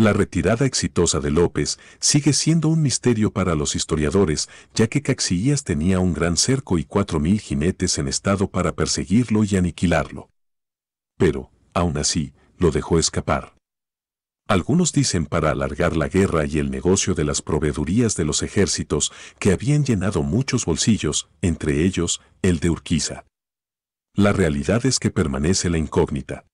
La retirada exitosa de López sigue siendo un misterio para los historiadores, ya que Caxillas tenía un gran cerco y cuatro mil jinetes en estado para perseguirlo y aniquilarlo. Pero, aún así, lo dejó escapar. Algunos dicen para alargar la guerra y el negocio de las proveedurías de los ejércitos que habían llenado muchos bolsillos, entre ellos el de Urquiza. La realidad es que permanece la incógnita.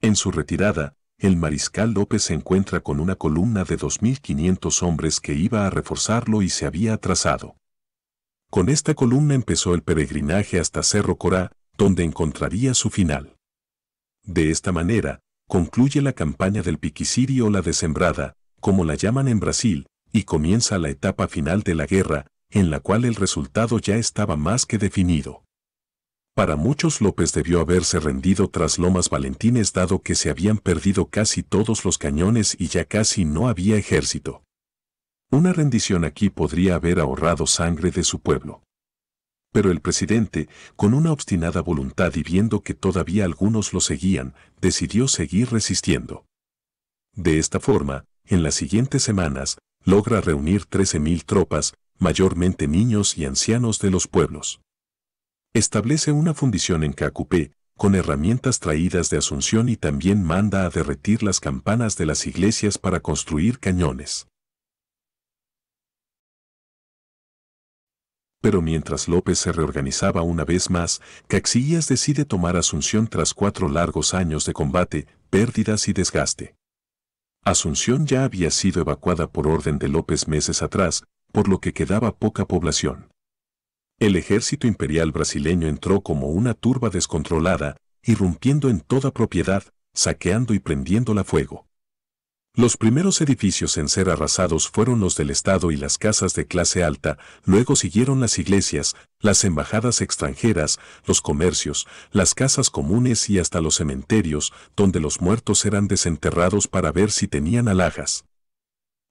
En su retirada, el mariscal López se encuentra con una columna de 2.500 hombres que iba a reforzarlo y se había atrasado. Con esta columna empezó el peregrinaje hasta Cerro Corá, donde encontraría su final. De esta manera, concluye la campaña del Piquisiri o la Desembrada, como la llaman en Brasil, y comienza la etapa final de la guerra, en la cual el resultado ya estaba más que definido. Para muchos López debió haberse rendido tras Lomas Valentines dado que se habían perdido casi todos los cañones y ya casi no había ejército. Una rendición aquí podría haber ahorrado sangre de su pueblo. Pero el presidente, con una obstinada voluntad y viendo que todavía algunos lo seguían, decidió seguir resistiendo. De esta forma, en las siguientes semanas, logra reunir 13.000 tropas, mayormente niños y ancianos de los pueblos. Establece una fundición en Cacupé, con herramientas traídas de Asunción y también manda a derretir las campanas de las iglesias para construir cañones. Pero mientras López se reorganizaba una vez más, Caxillas decide tomar Asunción tras cuatro largos años de combate, pérdidas y desgaste. Asunción ya había sido evacuada por orden de López meses atrás, por lo que quedaba poca población. El ejército imperial brasileño entró como una turba descontrolada, irrumpiendo en toda propiedad, saqueando y prendiéndola fuego. Los primeros edificios en ser arrasados fueron los del Estado y las casas de clase alta, luego siguieron las iglesias, las embajadas extranjeras, los comercios, las casas comunes y hasta los cementerios, donde los muertos eran desenterrados para ver si tenían alhajas.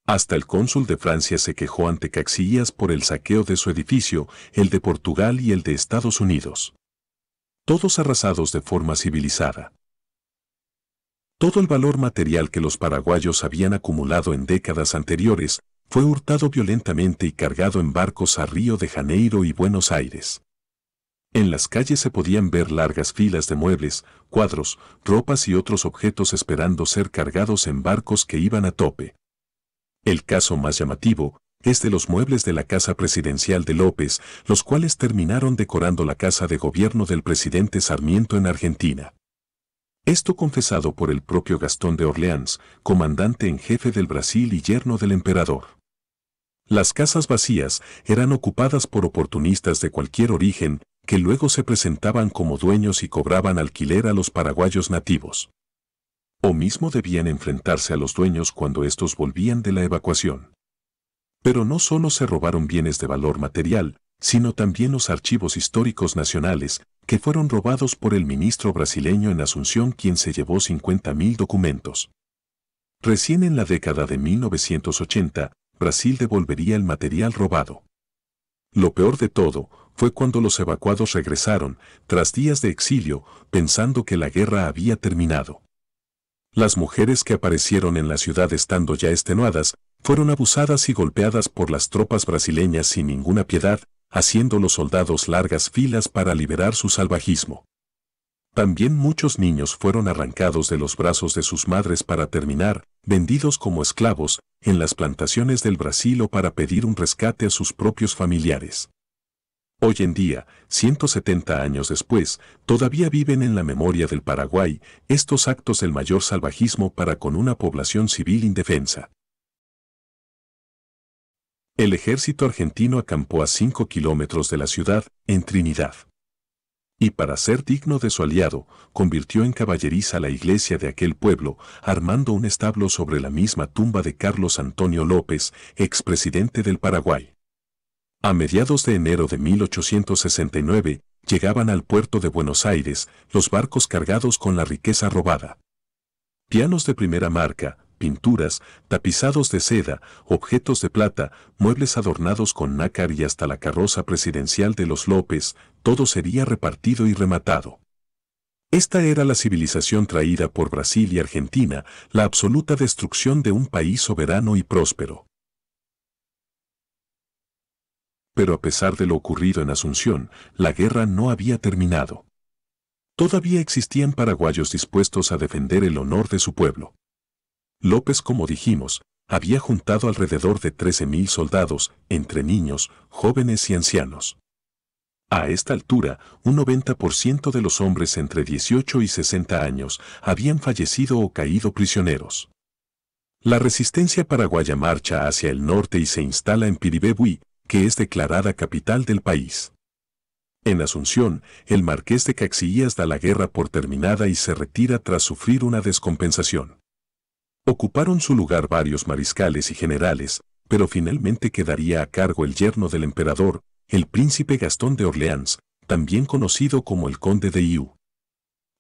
Hasta el cónsul de Francia se quejó ante Caxillas por el saqueo de su edificio, el de Portugal y el de Estados Unidos. Todos arrasados de forma civilizada. Todo el valor material que los paraguayos habían acumulado en décadas anteriores fue hurtado violentamente y cargado en barcos a Río de Janeiro y Buenos Aires. En las calles se podían ver largas filas de muebles, cuadros, ropas y otros objetos esperando ser cargados en barcos que iban a tope. El caso más llamativo es de los muebles de la casa presidencial de López, los cuales terminaron decorando la casa de gobierno del presidente Sarmiento en Argentina. Esto confesado por el propio Gastón de Orleans, comandante en jefe del Brasil y yerno del emperador. Las casas vacías eran ocupadas por oportunistas de cualquier origen que luego se presentaban como dueños y cobraban alquiler a los paraguayos nativos o mismo debían enfrentarse a los dueños cuando estos volvían de la evacuación. Pero no solo se robaron bienes de valor material, sino también los archivos históricos nacionales, que fueron robados por el ministro brasileño en Asunción quien se llevó 50.000 documentos. Recién en la década de 1980, Brasil devolvería el material robado. Lo peor de todo fue cuando los evacuados regresaron, tras días de exilio, pensando que la guerra había terminado. Las mujeres que aparecieron en la ciudad estando ya extenuadas, fueron abusadas y golpeadas por las tropas brasileñas sin ninguna piedad, haciendo los soldados largas filas para liberar su salvajismo. También muchos niños fueron arrancados de los brazos de sus madres para terminar, vendidos como esclavos, en las plantaciones del Brasil o para pedir un rescate a sus propios familiares. Hoy en día, 170 años después, todavía viven en la memoria del Paraguay estos actos del mayor salvajismo para con una población civil indefensa. El ejército argentino acampó a 5 kilómetros de la ciudad, en Trinidad. Y para ser digno de su aliado, convirtió en caballeriza la iglesia de aquel pueblo, armando un establo sobre la misma tumba de Carlos Antonio López, expresidente del Paraguay. A mediados de enero de 1869, llegaban al puerto de Buenos Aires los barcos cargados con la riqueza robada. Pianos de primera marca, pinturas, tapizados de seda, objetos de plata, muebles adornados con nácar y hasta la carroza presidencial de los López, todo sería repartido y rematado. Esta era la civilización traída por Brasil y Argentina, la absoluta destrucción de un país soberano y próspero. Pero a pesar de lo ocurrido en Asunción, la guerra no había terminado. Todavía existían paraguayos dispuestos a defender el honor de su pueblo. López, como dijimos, había juntado alrededor de 13.000 soldados, entre niños, jóvenes y ancianos. A esta altura, un 90% de los hombres entre 18 y 60 años habían fallecido o caído prisioneros. La resistencia paraguaya marcha hacia el norte y se instala en Piribebuy, que es declarada capital del país. En Asunción, el marqués de Caxillas da la guerra por terminada y se retira tras sufrir una descompensación. Ocuparon su lugar varios mariscales y generales, pero finalmente quedaría a cargo el yerno del emperador, el príncipe Gastón de Orleans, también conocido como el conde de Iu.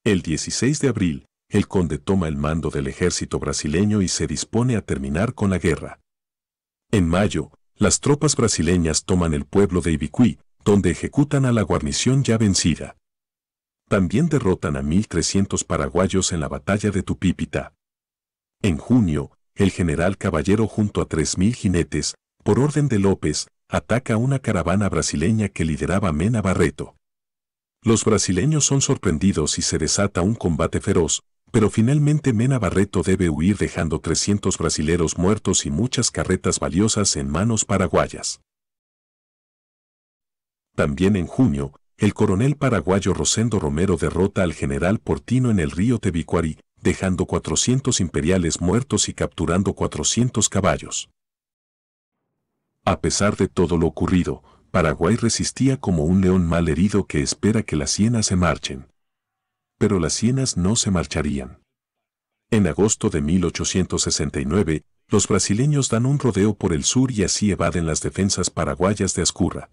El 16 de abril, el conde toma el mando del ejército brasileño y se dispone a terminar con la guerra. En mayo, las tropas brasileñas toman el pueblo de Ibicuí, donde ejecutan a la guarnición ya vencida. También derrotan a 1.300 paraguayos en la batalla de Tupípita. En junio, el general Caballero junto a 3.000 jinetes, por orden de López, ataca una caravana brasileña que lideraba Mena Barreto. Los brasileños son sorprendidos y se desata un combate feroz, pero finalmente Mena Barreto debe huir dejando 300 brasileros muertos y muchas carretas valiosas en manos paraguayas. También en junio, el coronel paraguayo Rosendo Romero derrota al general Portino en el río Tebicuari, dejando 400 imperiales muertos y capturando 400 caballos. A pesar de todo lo ocurrido, Paraguay resistía como un león mal herido que espera que las hienas se marchen pero las sienas no se marcharían. En agosto de 1869, los brasileños dan un rodeo por el sur y así evaden las defensas paraguayas de Ascurra.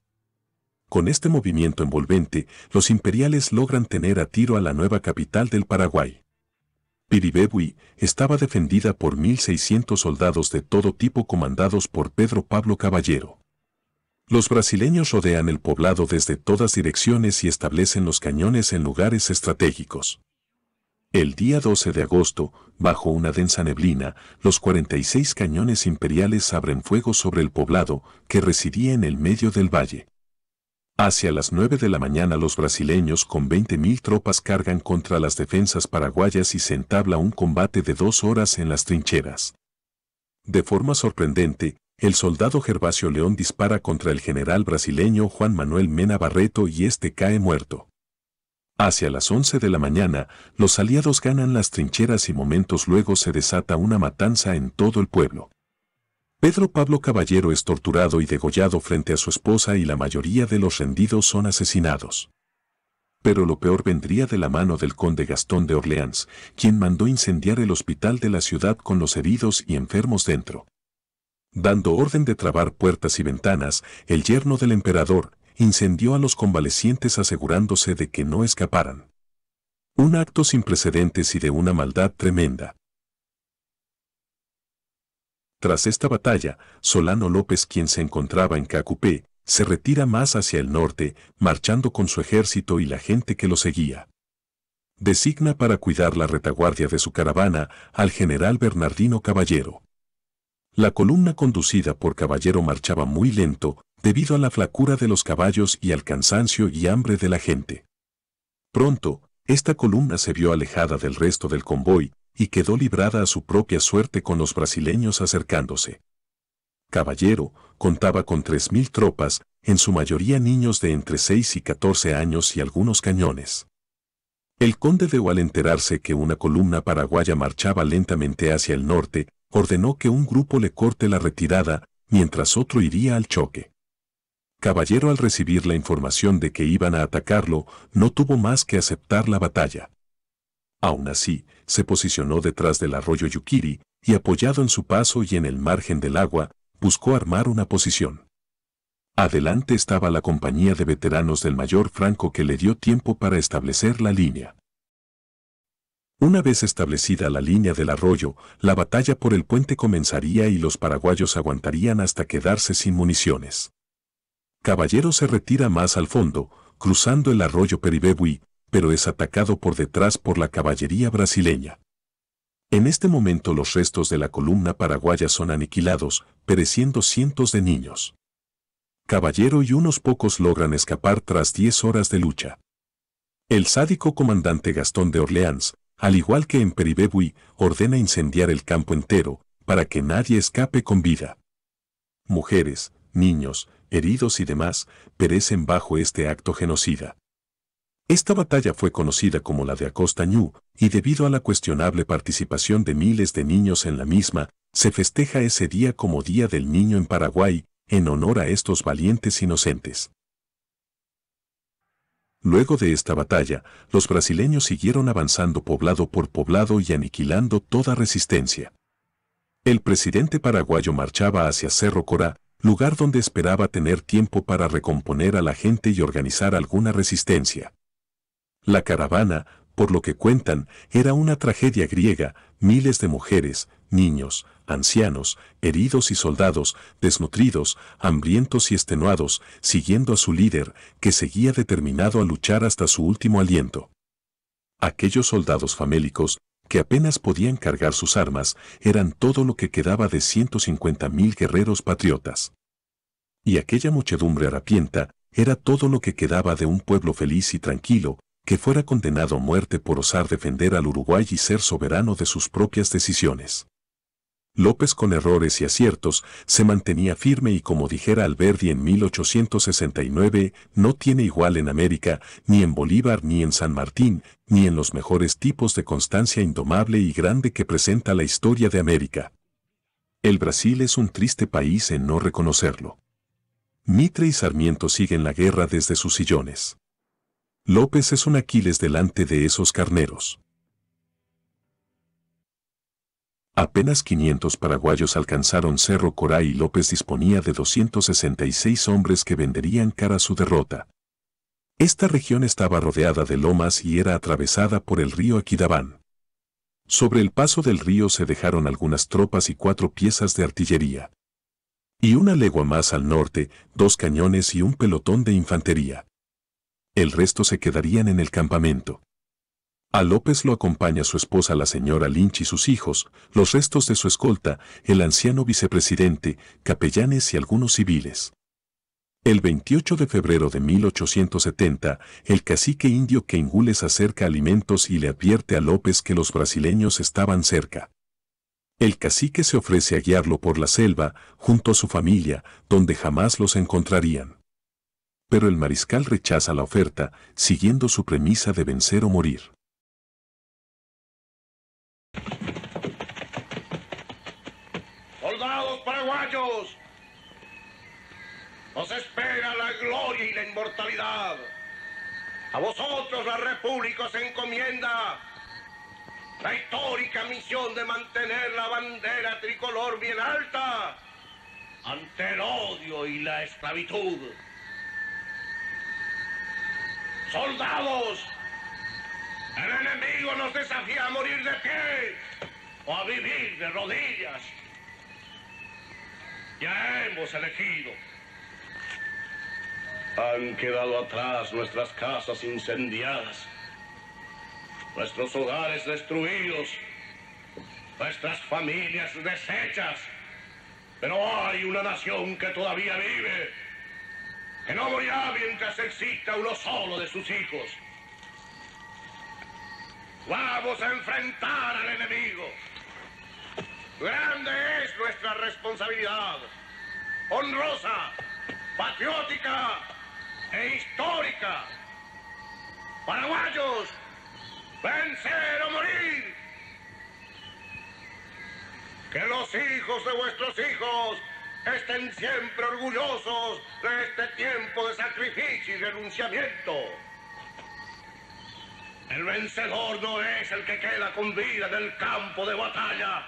Con este movimiento envolvente, los imperiales logran tener a tiro a la nueva capital del Paraguay. Piribebuy estaba defendida por 1.600 soldados de todo tipo comandados por Pedro Pablo Caballero. Los brasileños rodean el poblado desde todas direcciones y establecen los cañones en lugares estratégicos. El día 12 de agosto, bajo una densa neblina, los 46 cañones imperiales abren fuego sobre el poblado que residía en el medio del valle. Hacia las 9 de la mañana los brasileños con 20.000 tropas cargan contra las defensas paraguayas y se entabla un combate de dos horas en las trincheras. De forma sorprendente, el soldado Gervasio León dispara contra el general brasileño Juan Manuel Mena Barreto y este cae muerto. Hacia las 11 de la mañana, los aliados ganan las trincheras y momentos luego se desata una matanza en todo el pueblo. Pedro Pablo Caballero es torturado y degollado frente a su esposa y la mayoría de los rendidos son asesinados. Pero lo peor vendría de la mano del conde Gastón de Orleans, quien mandó incendiar el hospital de la ciudad con los heridos y enfermos dentro. Dando orden de trabar puertas y ventanas, el yerno del emperador incendió a los convalecientes asegurándose de que no escaparan. Un acto sin precedentes y de una maldad tremenda. Tras esta batalla, Solano López, quien se encontraba en Cacupé, se retira más hacia el norte, marchando con su ejército y la gente que lo seguía. Designa para cuidar la retaguardia de su caravana al general Bernardino Caballero. La columna conducida por caballero marchaba muy lento, debido a la flacura de los caballos y al cansancio y hambre de la gente. Pronto, esta columna se vio alejada del resto del convoy y quedó librada a su propia suerte con los brasileños acercándose. Caballero contaba con 3.000 tropas, en su mayoría niños de entre 6 y 14 años y algunos cañones. El conde de al enterarse que una columna paraguaya marchaba lentamente hacia el norte, ordenó que un grupo le corte la retirada, mientras otro iría al choque. Caballero al recibir la información de que iban a atacarlo, no tuvo más que aceptar la batalla. Aún así, se posicionó detrás del arroyo Yukiri, y apoyado en su paso y en el margen del agua, buscó armar una posición. Adelante estaba la compañía de veteranos del mayor Franco que le dio tiempo para establecer la línea. Una vez establecida la línea del arroyo, la batalla por el puente comenzaría y los paraguayos aguantarían hasta quedarse sin municiones. Caballero se retira más al fondo, cruzando el arroyo Peribebui, pero es atacado por detrás por la caballería brasileña. En este momento los restos de la columna paraguaya son aniquilados, pereciendo cientos de niños. Caballero y unos pocos logran escapar tras 10 horas de lucha. El sádico comandante Gastón de Orleans, al igual que en Peribebui, ordena incendiar el campo entero, para que nadie escape con vida. Mujeres, niños, heridos y demás perecen bajo este acto genocida. Esta batalla fue conocida como la de Acosta y debido a la cuestionable participación de miles de niños en la misma, se festeja ese día como Día del Niño en Paraguay, en honor a estos valientes inocentes. Luego de esta batalla, los brasileños siguieron avanzando poblado por poblado y aniquilando toda resistencia. El presidente paraguayo marchaba hacia Cerro Corá, lugar donde esperaba tener tiempo para recomponer a la gente y organizar alguna resistencia. La caravana, por lo que cuentan, era una tragedia griega, miles de mujeres, niños, ancianos, heridos y soldados, desnutridos, hambrientos y extenuados, siguiendo a su líder, que seguía determinado a luchar hasta su último aliento. Aquellos soldados famélicos, que apenas podían cargar sus armas, eran todo lo que quedaba de 150.000 guerreros patriotas. Y aquella muchedumbre harapienta era todo lo que quedaba de un pueblo feliz y tranquilo, que fuera condenado a muerte por osar defender al Uruguay y ser soberano de sus propias decisiones. López con errores y aciertos, se mantenía firme y como dijera Alberdi en 1869, no tiene igual en América, ni en Bolívar, ni en San Martín, ni en los mejores tipos de constancia indomable y grande que presenta la historia de América. El Brasil es un triste país en no reconocerlo. Mitre y Sarmiento siguen la guerra desde sus sillones. López es un Aquiles delante de esos carneros. Apenas 500 paraguayos alcanzaron Cerro Corá y López disponía de 266 hombres que venderían cara a su derrota. Esta región estaba rodeada de lomas y era atravesada por el río Aquidabán. Sobre el paso del río se dejaron algunas tropas y cuatro piezas de artillería. Y una legua más al norte, dos cañones y un pelotón de infantería. El resto se quedarían en el campamento. A López lo acompaña su esposa la señora Lynch y sus hijos, los restos de su escolta, el anciano vicepresidente, capellanes y algunos civiles. El 28 de febrero de 1870, el cacique indio Kengules acerca alimentos y le advierte a López que los brasileños estaban cerca. El cacique se ofrece a guiarlo por la selva, junto a su familia, donde jamás los encontrarían. Pero el mariscal rechaza la oferta, siguiendo su premisa de vencer o morir. Nos espera la gloria y la inmortalidad. A vosotros la República se encomienda la histórica misión de mantener la bandera tricolor bien alta ante el odio y la esclavitud. Soldados, el enemigo nos desafía a morir de pie o a vivir de rodillas. Ya hemos elegido. Han quedado atrás nuestras casas incendiadas, nuestros hogares destruidos, nuestras familias deshechas. Pero hay una nación que todavía vive, que no morirá mientras exista uno solo de sus hijos. Vamos a enfrentar al enemigo. Grande es nuestra responsabilidad, honrosa, patriótica e histórica. Paraguayos, vencer o morir. Que los hijos de vuestros hijos estén siempre orgullosos de este tiempo de sacrificio y renunciamiento. El vencedor no es el que queda con vida en el campo de batalla,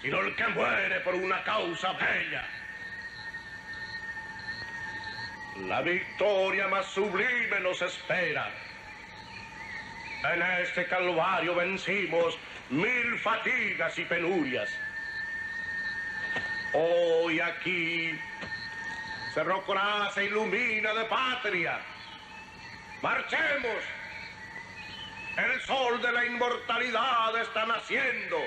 sino el que muere por una causa bella. La victoria más sublime nos espera. En este calvario vencimos mil fatigas y penurias. Hoy aquí Cerro Corá se ilumina de patria. ¡Marchemos! El sol de la inmortalidad está naciendo.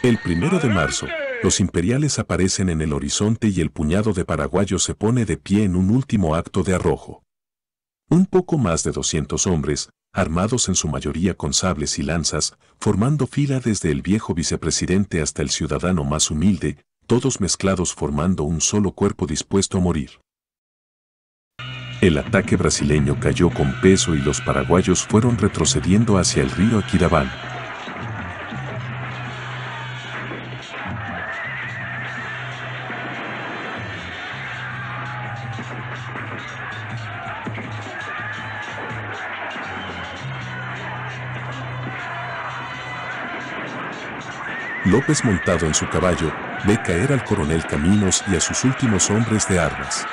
El primero de marzo, los imperiales aparecen en el horizonte y el puñado de paraguayos se pone de pie en un último acto de arrojo. Un poco más de 200 hombres, armados en su mayoría con sables y lanzas, formando fila desde el viejo vicepresidente hasta el ciudadano más humilde, todos mezclados formando un solo cuerpo dispuesto a morir. El ataque brasileño cayó con peso y los paraguayos fueron retrocediendo hacia el río Aquidabán. López montado en su caballo, ve caer al coronel Caminos y a sus últimos hombres de armas.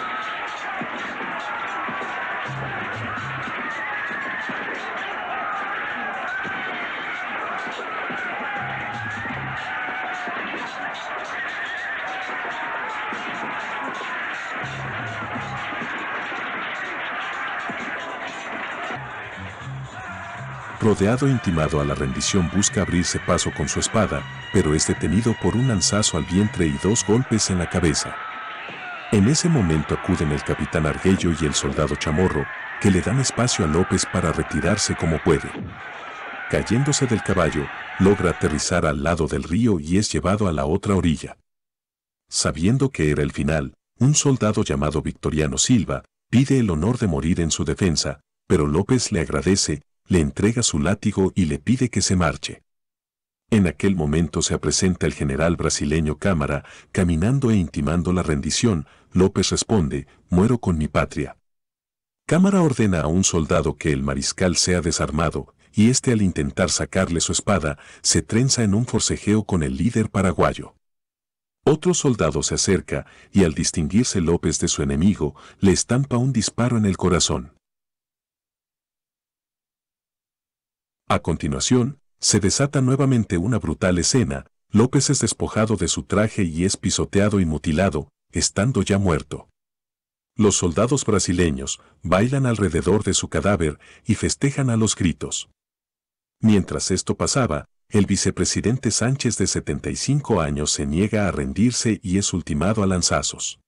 Rodeado e intimado a la rendición busca abrirse paso con su espada, pero es detenido por un lanzazo al vientre y dos golpes en la cabeza. En ese momento acuden el capitán Arguello y el soldado Chamorro, que le dan espacio a López para retirarse como puede. Cayéndose del caballo, logra aterrizar al lado del río y es llevado a la otra orilla. Sabiendo que era el final, un soldado llamado Victoriano Silva pide el honor de morir en su defensa, pero López le agradece le entrega su látigo y le pide que se marche. En aquel momento se presenta el general brasileño Cámara, caminando e intimando la rendición, López responde, muero con mi patria. Cámara ordena a un soldado que el mariscal sea desarmado, y este al intentar sacarle su espada, se trenza en un forcejeo con el líder paraguayo. Otro soldado se acerca, y al distinguirse López de su enemigo, le estampa un disparo en el corazón. A continuación, se desata nuevamente una brutal escena, López es despojado de su traje y es pisoteado y mutilado, estando ya muerto. Los soldados brasileños bailan alrededor de su cadáver y festejan a los gritos. Mientras esto pasaba, el vicepresidente Sánchez de 75 años se niega a rendirse y es ultimado a lanzazos.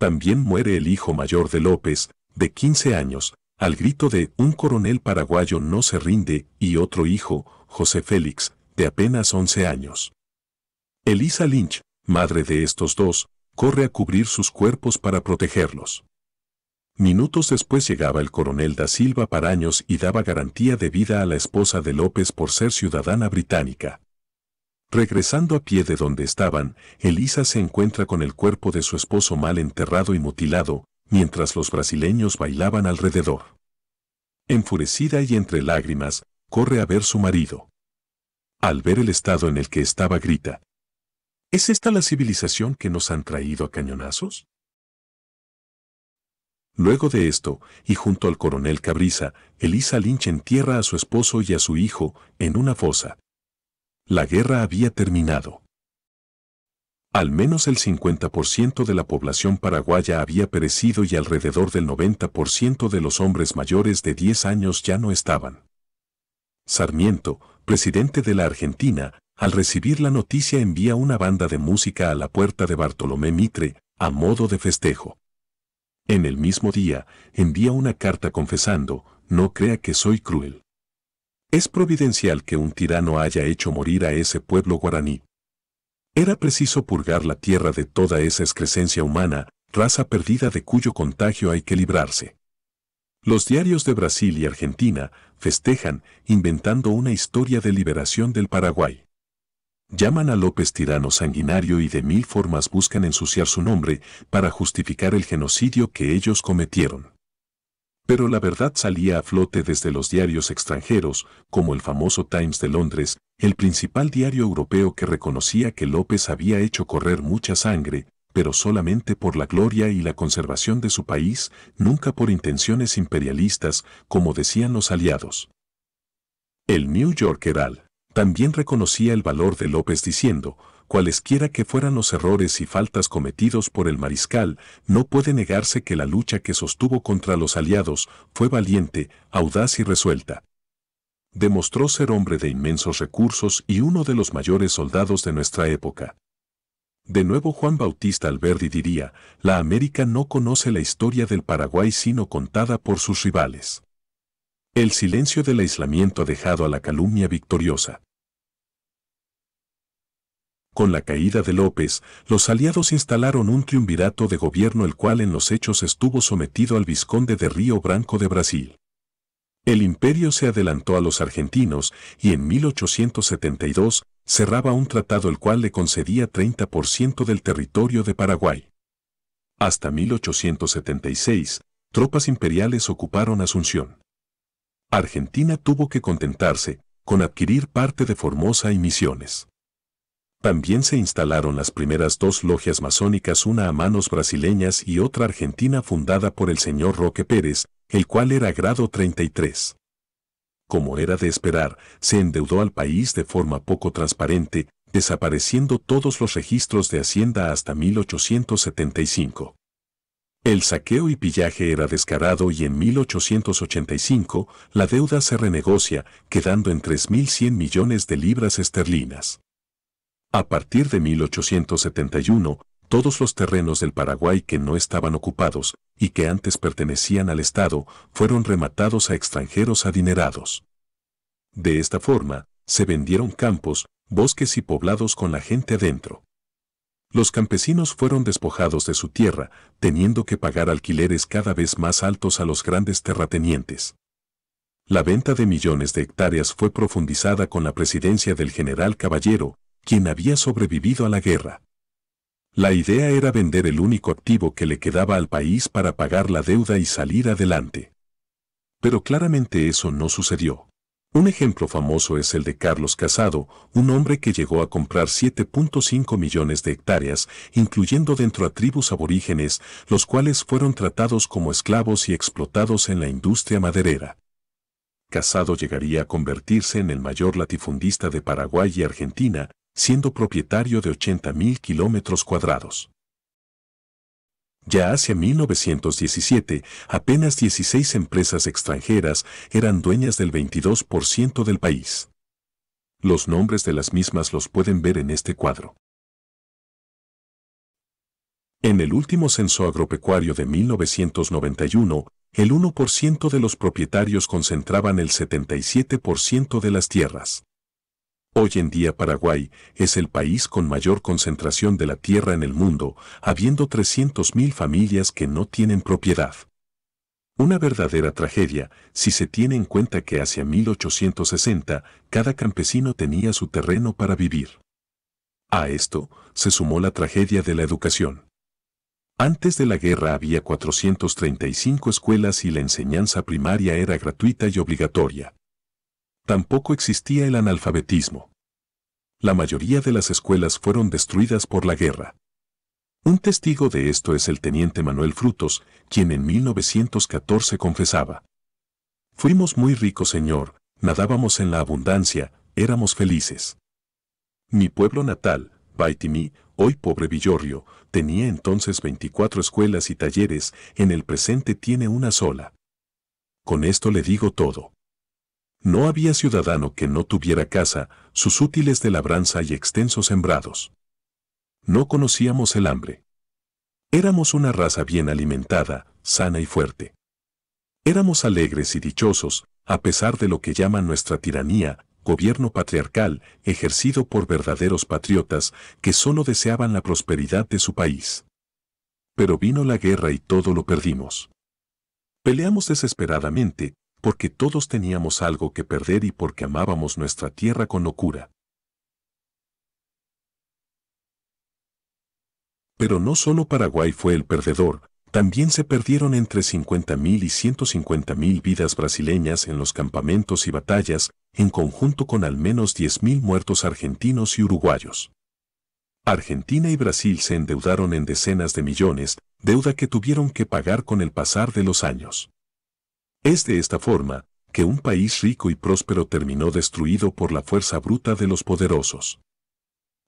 También muere el hijo mayor de López, de 15 años, al grito de un coronel paraguayo no se rinde y otro hijo, José Félix, de apenas 11 años. Elisa Lynch, madre de estos dos, corre a cubrir sus cuerpos para protegerlos. Minutos después llegaba el coronel da Silva años y daba garantía de vida a la esposa de López por ser ciudadana británica. Regresando a pie de donde estaban, Elisa se encuentra con el cuerpo de su esposo mal enterrado y mutilado, mientras los brasileños bailaban alrededor. Enfurecida y entre lágrimas, corre a ver su marido. Al ver el estado en el que estaba grita, ¿Es esta la civilización que nos han traído a cañonazos? Luego de esto, y junto al coronel Cabriza, Elisa Lynch entierra a su esposo y a su hijo en una fosa. La guerra había terminado. Al menos el 50% de la población paraguaya había perecido y alrededor del 90% de los hombres mayores de 10 años ya no estaban. Sarmiento, presidente de la Argentina, al recibir la noticia envía una banda de música a la puerta de Bartolomé Mitre, a modo de festejo. En el mismo día, envía una carta confesando, no crea que soy cruel. Es providencial que un tirano haya hecho morir a ese pueblo guaraní. Era preciso purgar la tierra de toda esa excrescencia humana, raza perdida de cuyo contagio hay que librarse. Los diarios de Brasil y Argentina festejan inventando una historia de liberación del Paraguay. Llaman a López tirano sanguinario y de mil formas buscan ensuciar su nombre para justificar el genocidio que ellos cometieron pero la verdad salía a flote desde los diarios extranjeros, como el famoso Times de Londres, el principal diario europeo que reconocía que López había hecho correr mucha sangre, pero solamente por la gloria y la conservación de su país, nunca por intenciones imperialistas, como decían los aliados. El New Yorkeral también reconocía el valor de López diciendo, cualesquiera que fueran los errores y faltas cometidos por el mariscal, no puede negarse que la lucha que sostuvo contra los aliados fue valiente, audaz y resuelta. Demostró ser hombre de inmensos recursos y uno de los mayores soldados de nuestra época. De nuevo Juan Bautista Alberdi diría, la América no conoce la historia del Paraguay sino contada por sus rivales. El silencio del aislamiento ha dejado a la calumnia victoriosa. Con la caída de López, los aliados instalaron un triunvirato de gobierno el cual en los hechos estuvo sometido al vizconde de Río Branco de Brasil. El imperio se adelantó a los argentinos y en 1872 cerraba un tratado el cual le concedía 30% del territorio de Paraguay. Hasta 1876, tropas imperiales ocuparon Asunción. Argentina tuvo que contentarse con adquirir parte de Formosa y Misiones. También se instalaron las primeras dos logias masónicas, una a manos brasileñas y otra argentina fundada por el señor Roque Pérez, el cual era grado 33. Como era de esperar, se endeudó al país de forma poco transparente, desapareciendo todos los registros de Hacienda hasta 1875. El saqueo y pillaje era descarado y en 1885 la deuda se renegocia, quedando en 3.100 millones de libras esterlinas. A partir de 1871, todos los terrenos del Paraguay que no estaban ocupados y que antes pertenecían al Estado fueron rematados a extranjeros adinerados. De esta forma, se vendieron campos, bosques y poblados con la gente adentro. Los campesinos fueron despojados de su tierra, teniendo que pagar alquileres cada vez más altos a los grandes terratenientes. La venta de millones de hectáreas fue profundizada con la presidencia del general Caballero, quien había sobrevivido a la guerra. La idea era vender el único activo que le quedaba al país para pagar la deuda y salir adelante. Pero claramente eso no sucedió. Un ejemplo famoso es el de Carlos Casado, un hombre que llegó a comprar 7.5 millones de hectáreas, incluyendo dentro a tribus aborígenes, los cuales fueron tratados como esclavos y explotados en la industria maderera. Casado llegaría a convertirse en el mayor latifundista de Paraguay y Argentina, siendo propietario de 80.000 kilómetros cuadrados. Ya hacia 1917, apenas 16 empresas extranjeras eran dueñas del 22% del país. Los nombres de las mismas los pueden ver en este cuadro. En el último censo agropecuario de 1991, el 1% de los propietarios concentraban el 77% de las tierras. Hoy en día Paraguay es el país con mayor concentración de la tierra en el mundo, habiendo 300.000 familias que no tienen propiedad. Una verdadera tragedia si se tiene en cuenta que hacia 1860 cada campesino tenía su terreno para vivir. A esto se sumó la tragedia de la educación. Antes de la guerra había 435 escuelas y la enseñanza primaria era gratuita y obligatoria tampoco existía el analfabetismo. La mayoría de las escuelas fueron destruidas por la guerra. Un testigo de esto es el teniente Manuel Frutos, quien en 1914 confesaba. Fuimos muy ricos, señor, nadábamos en la abundancia, éramos felices. Mi pueblo natal, Baitimí, hoy pobre Villorrio, tenía entonces 24 escuelas y talleres, en el presente tiene una sola. Con esto le digo todo. No había ciudadano que no tuviera casa, sus útiles de labranza y extensos sembrados. No conocíamos el hambre. Éramos una raza bien alimentada, sana y fuerte. Éramos alegres y dichosos, a pesar de lo que llaman nuestra tiranía, gobierno patriarcal, ejercido por verdaderos patriotas que solo deseaban la prosperidad de su país. Pero vino la guerra y todo lo perdimos. Peleamos desesperadamente, porque todos teníamos algo que perder y porque amábamos nuestra tierra con locura. Pero no solo Paraguay fue el perdedor, también se perdieron entre 50.000 y 150.000 vidas brasileñas en los campamentos y batallas, en conjunto con al menos 10.000 muertos argentinos y uruguayos. Argentina y Brasil se endeudaron en decenas de millones, deuda que tuvieron que pagar con el pasar de los años. Es de esta forma, que un país rico y próspero terminó destruido por la fuerza bruta de los poderosos.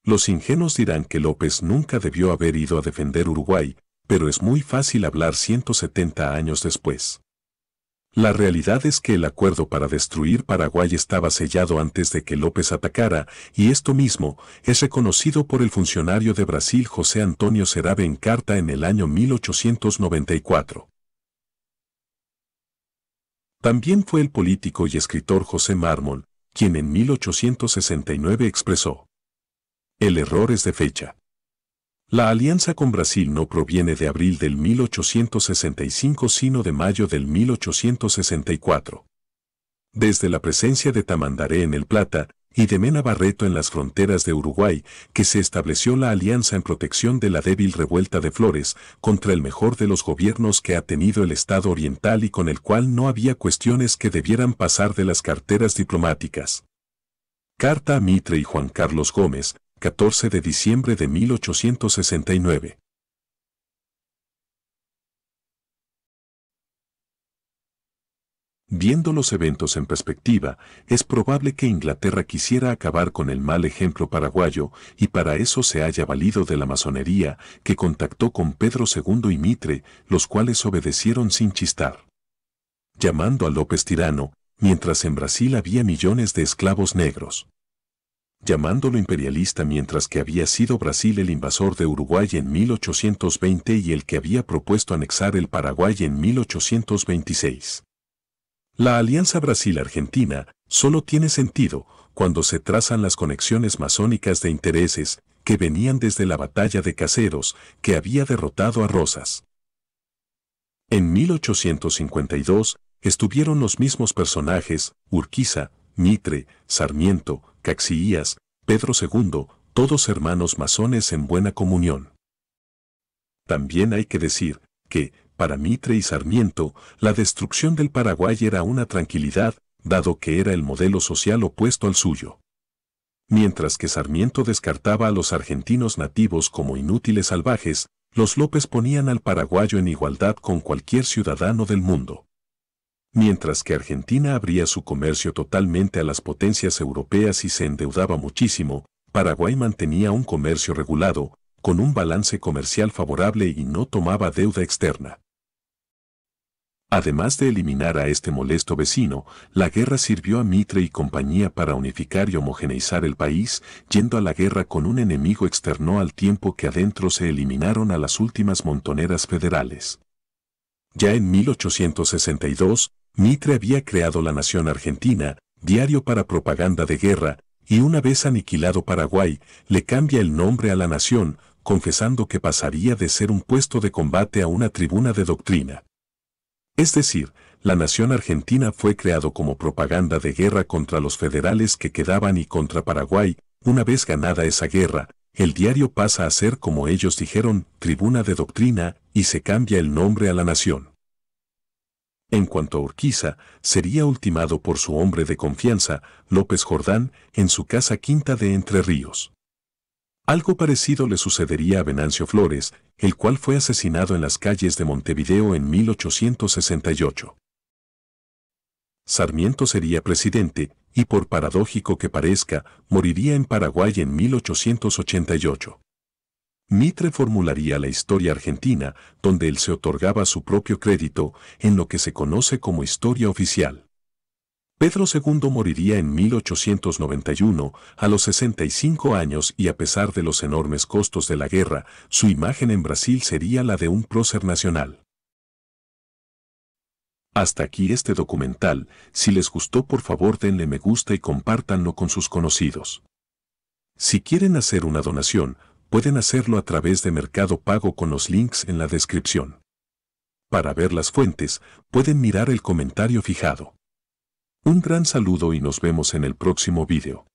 Los ingenuos dirán que López nunca debió haber ido a defender Uruguay, pero es muy fácil hablar 170 años después. La realidad es que el acuerdo para destruir Paraguay estaba sellado antes de que López atacara, y esto mismo es reconocido por el funcionario de Brasil José Antonio Serabe en carta en el año 1894. También fue el político y escritor José Mármol, quien en 1869 expresó, El error es de fecha. La alianza con Brasil no proviene de abril del 1865 sino de mayo del 1864. Desde la presencia de Tamandaré en el Plata, y de Mena Barreto en las fronteras de Uruguay, que se estableció la alianza en protección de la débil revuelta de Flores contra el mejor de los gobiernos que ha tenido el Estado Oriental y con el cual no había cuestiones que debieran pasar de las carteras diplomáticas. Carta a Mitre y Juan Carlos Gómez, 14 de diciembre de 1869. Viendo los eventos en perspectiva, es probable que Inglaterra quisiera acabar con el mal ejemplo paraguayo y para eso se haya valido de la masonería que contactó con Pedro II y Mitre, los cuales obedecieron sin chistar. Llamando a López tirano, mientras en Brasil había millones de esclavos negros. Llamándolo imperialista mientras que había sido Brasil el invasor de Uruguay en 1820 y el que había propuesto anexar el Paraguay en 1826 la alianza Brasil-Argentina solo tiene sentido cuando se trazan las conexiones masónicas de intereses que venían desde la batalla de Caseros que había derrotado a Rosas. En 1852 estuvieron los mismos personajes, Urquiza, Mitre, Sarmiento, Caxiías, Pedro II, todos hermanos masones en buena comunión. También hay que decir que, para Mitre y Sarmiento, la destrucción del Paraguay era una tranquilidad, dado que era el modelo social opuesto al suyo. Mientras que Sarmiento descartaba a los argentinos nativos como inútiles salvajes, los López ponían al paraguayo en igualdad con cualquier ciudadano del mundo. Mientras que Argentina abría su comercio totalmente a las potencias europeas y se endeudaba muchísimo, Paraguay mantenía un comercio regulado, con un balance comercial favorable y no tomaba deuda externa. Además de eliminar a este molesto vecino, la guerra sirvió a Mitre y compañía para unificar y homogeneizar el país, yendo a la guerra con un enemigo externo al tiempo que adentro se eliminaron a las últimas montoneras federales. Ya en 1862, Mitre había creado la Nación Argentina, diario para propaganda de guerra, y una vez aniquilado Paraguay, le cambia el nombre a la Nación, confesando que pasaría de ser un puesto de combate a una tribuna de doctrina. Es decir, la nación argentina fue creado como propaganda de guerra contra los federales que quedaban y contra Paraguay, una vez ganada esa guerra, el diario pasa a ser como ellos dijeron, tribuna de doctrina, y se cambia el nombre a la nación. En cuanto a Urquiza, sería ultimado por su hombre de confianza, López Jordán, en su casa quinta de Entre Ríos. Algo parecido le sucedería a Venancio Flores, el cual fue asesinado en las calles de Montevideo en 1868. Sarmiento sería presidente, y por paradójico que parezca, moriría en Paraguay en 1888. Mitre formularía la historia argentina, donde él se otorgaba su propio crédito en lo que se conoce como historia oficial. Pedro II moriría en 1891, a los 65 años y a pesar de los enormes costos de la guerra, su imagen en Brasil sería la de un prócer nacional. Hasta aquí este documental, si les gustó por favor denle me gusta y compártanlo con sus conocidos. Si quieren hacer una donación, pueden hacerlo a través de Mercado Pago con los links en la descripción. Para ver las fuentes, pueden mirar el comentario fijado. Un gran saludo y nos vemos en el próximo vídeo.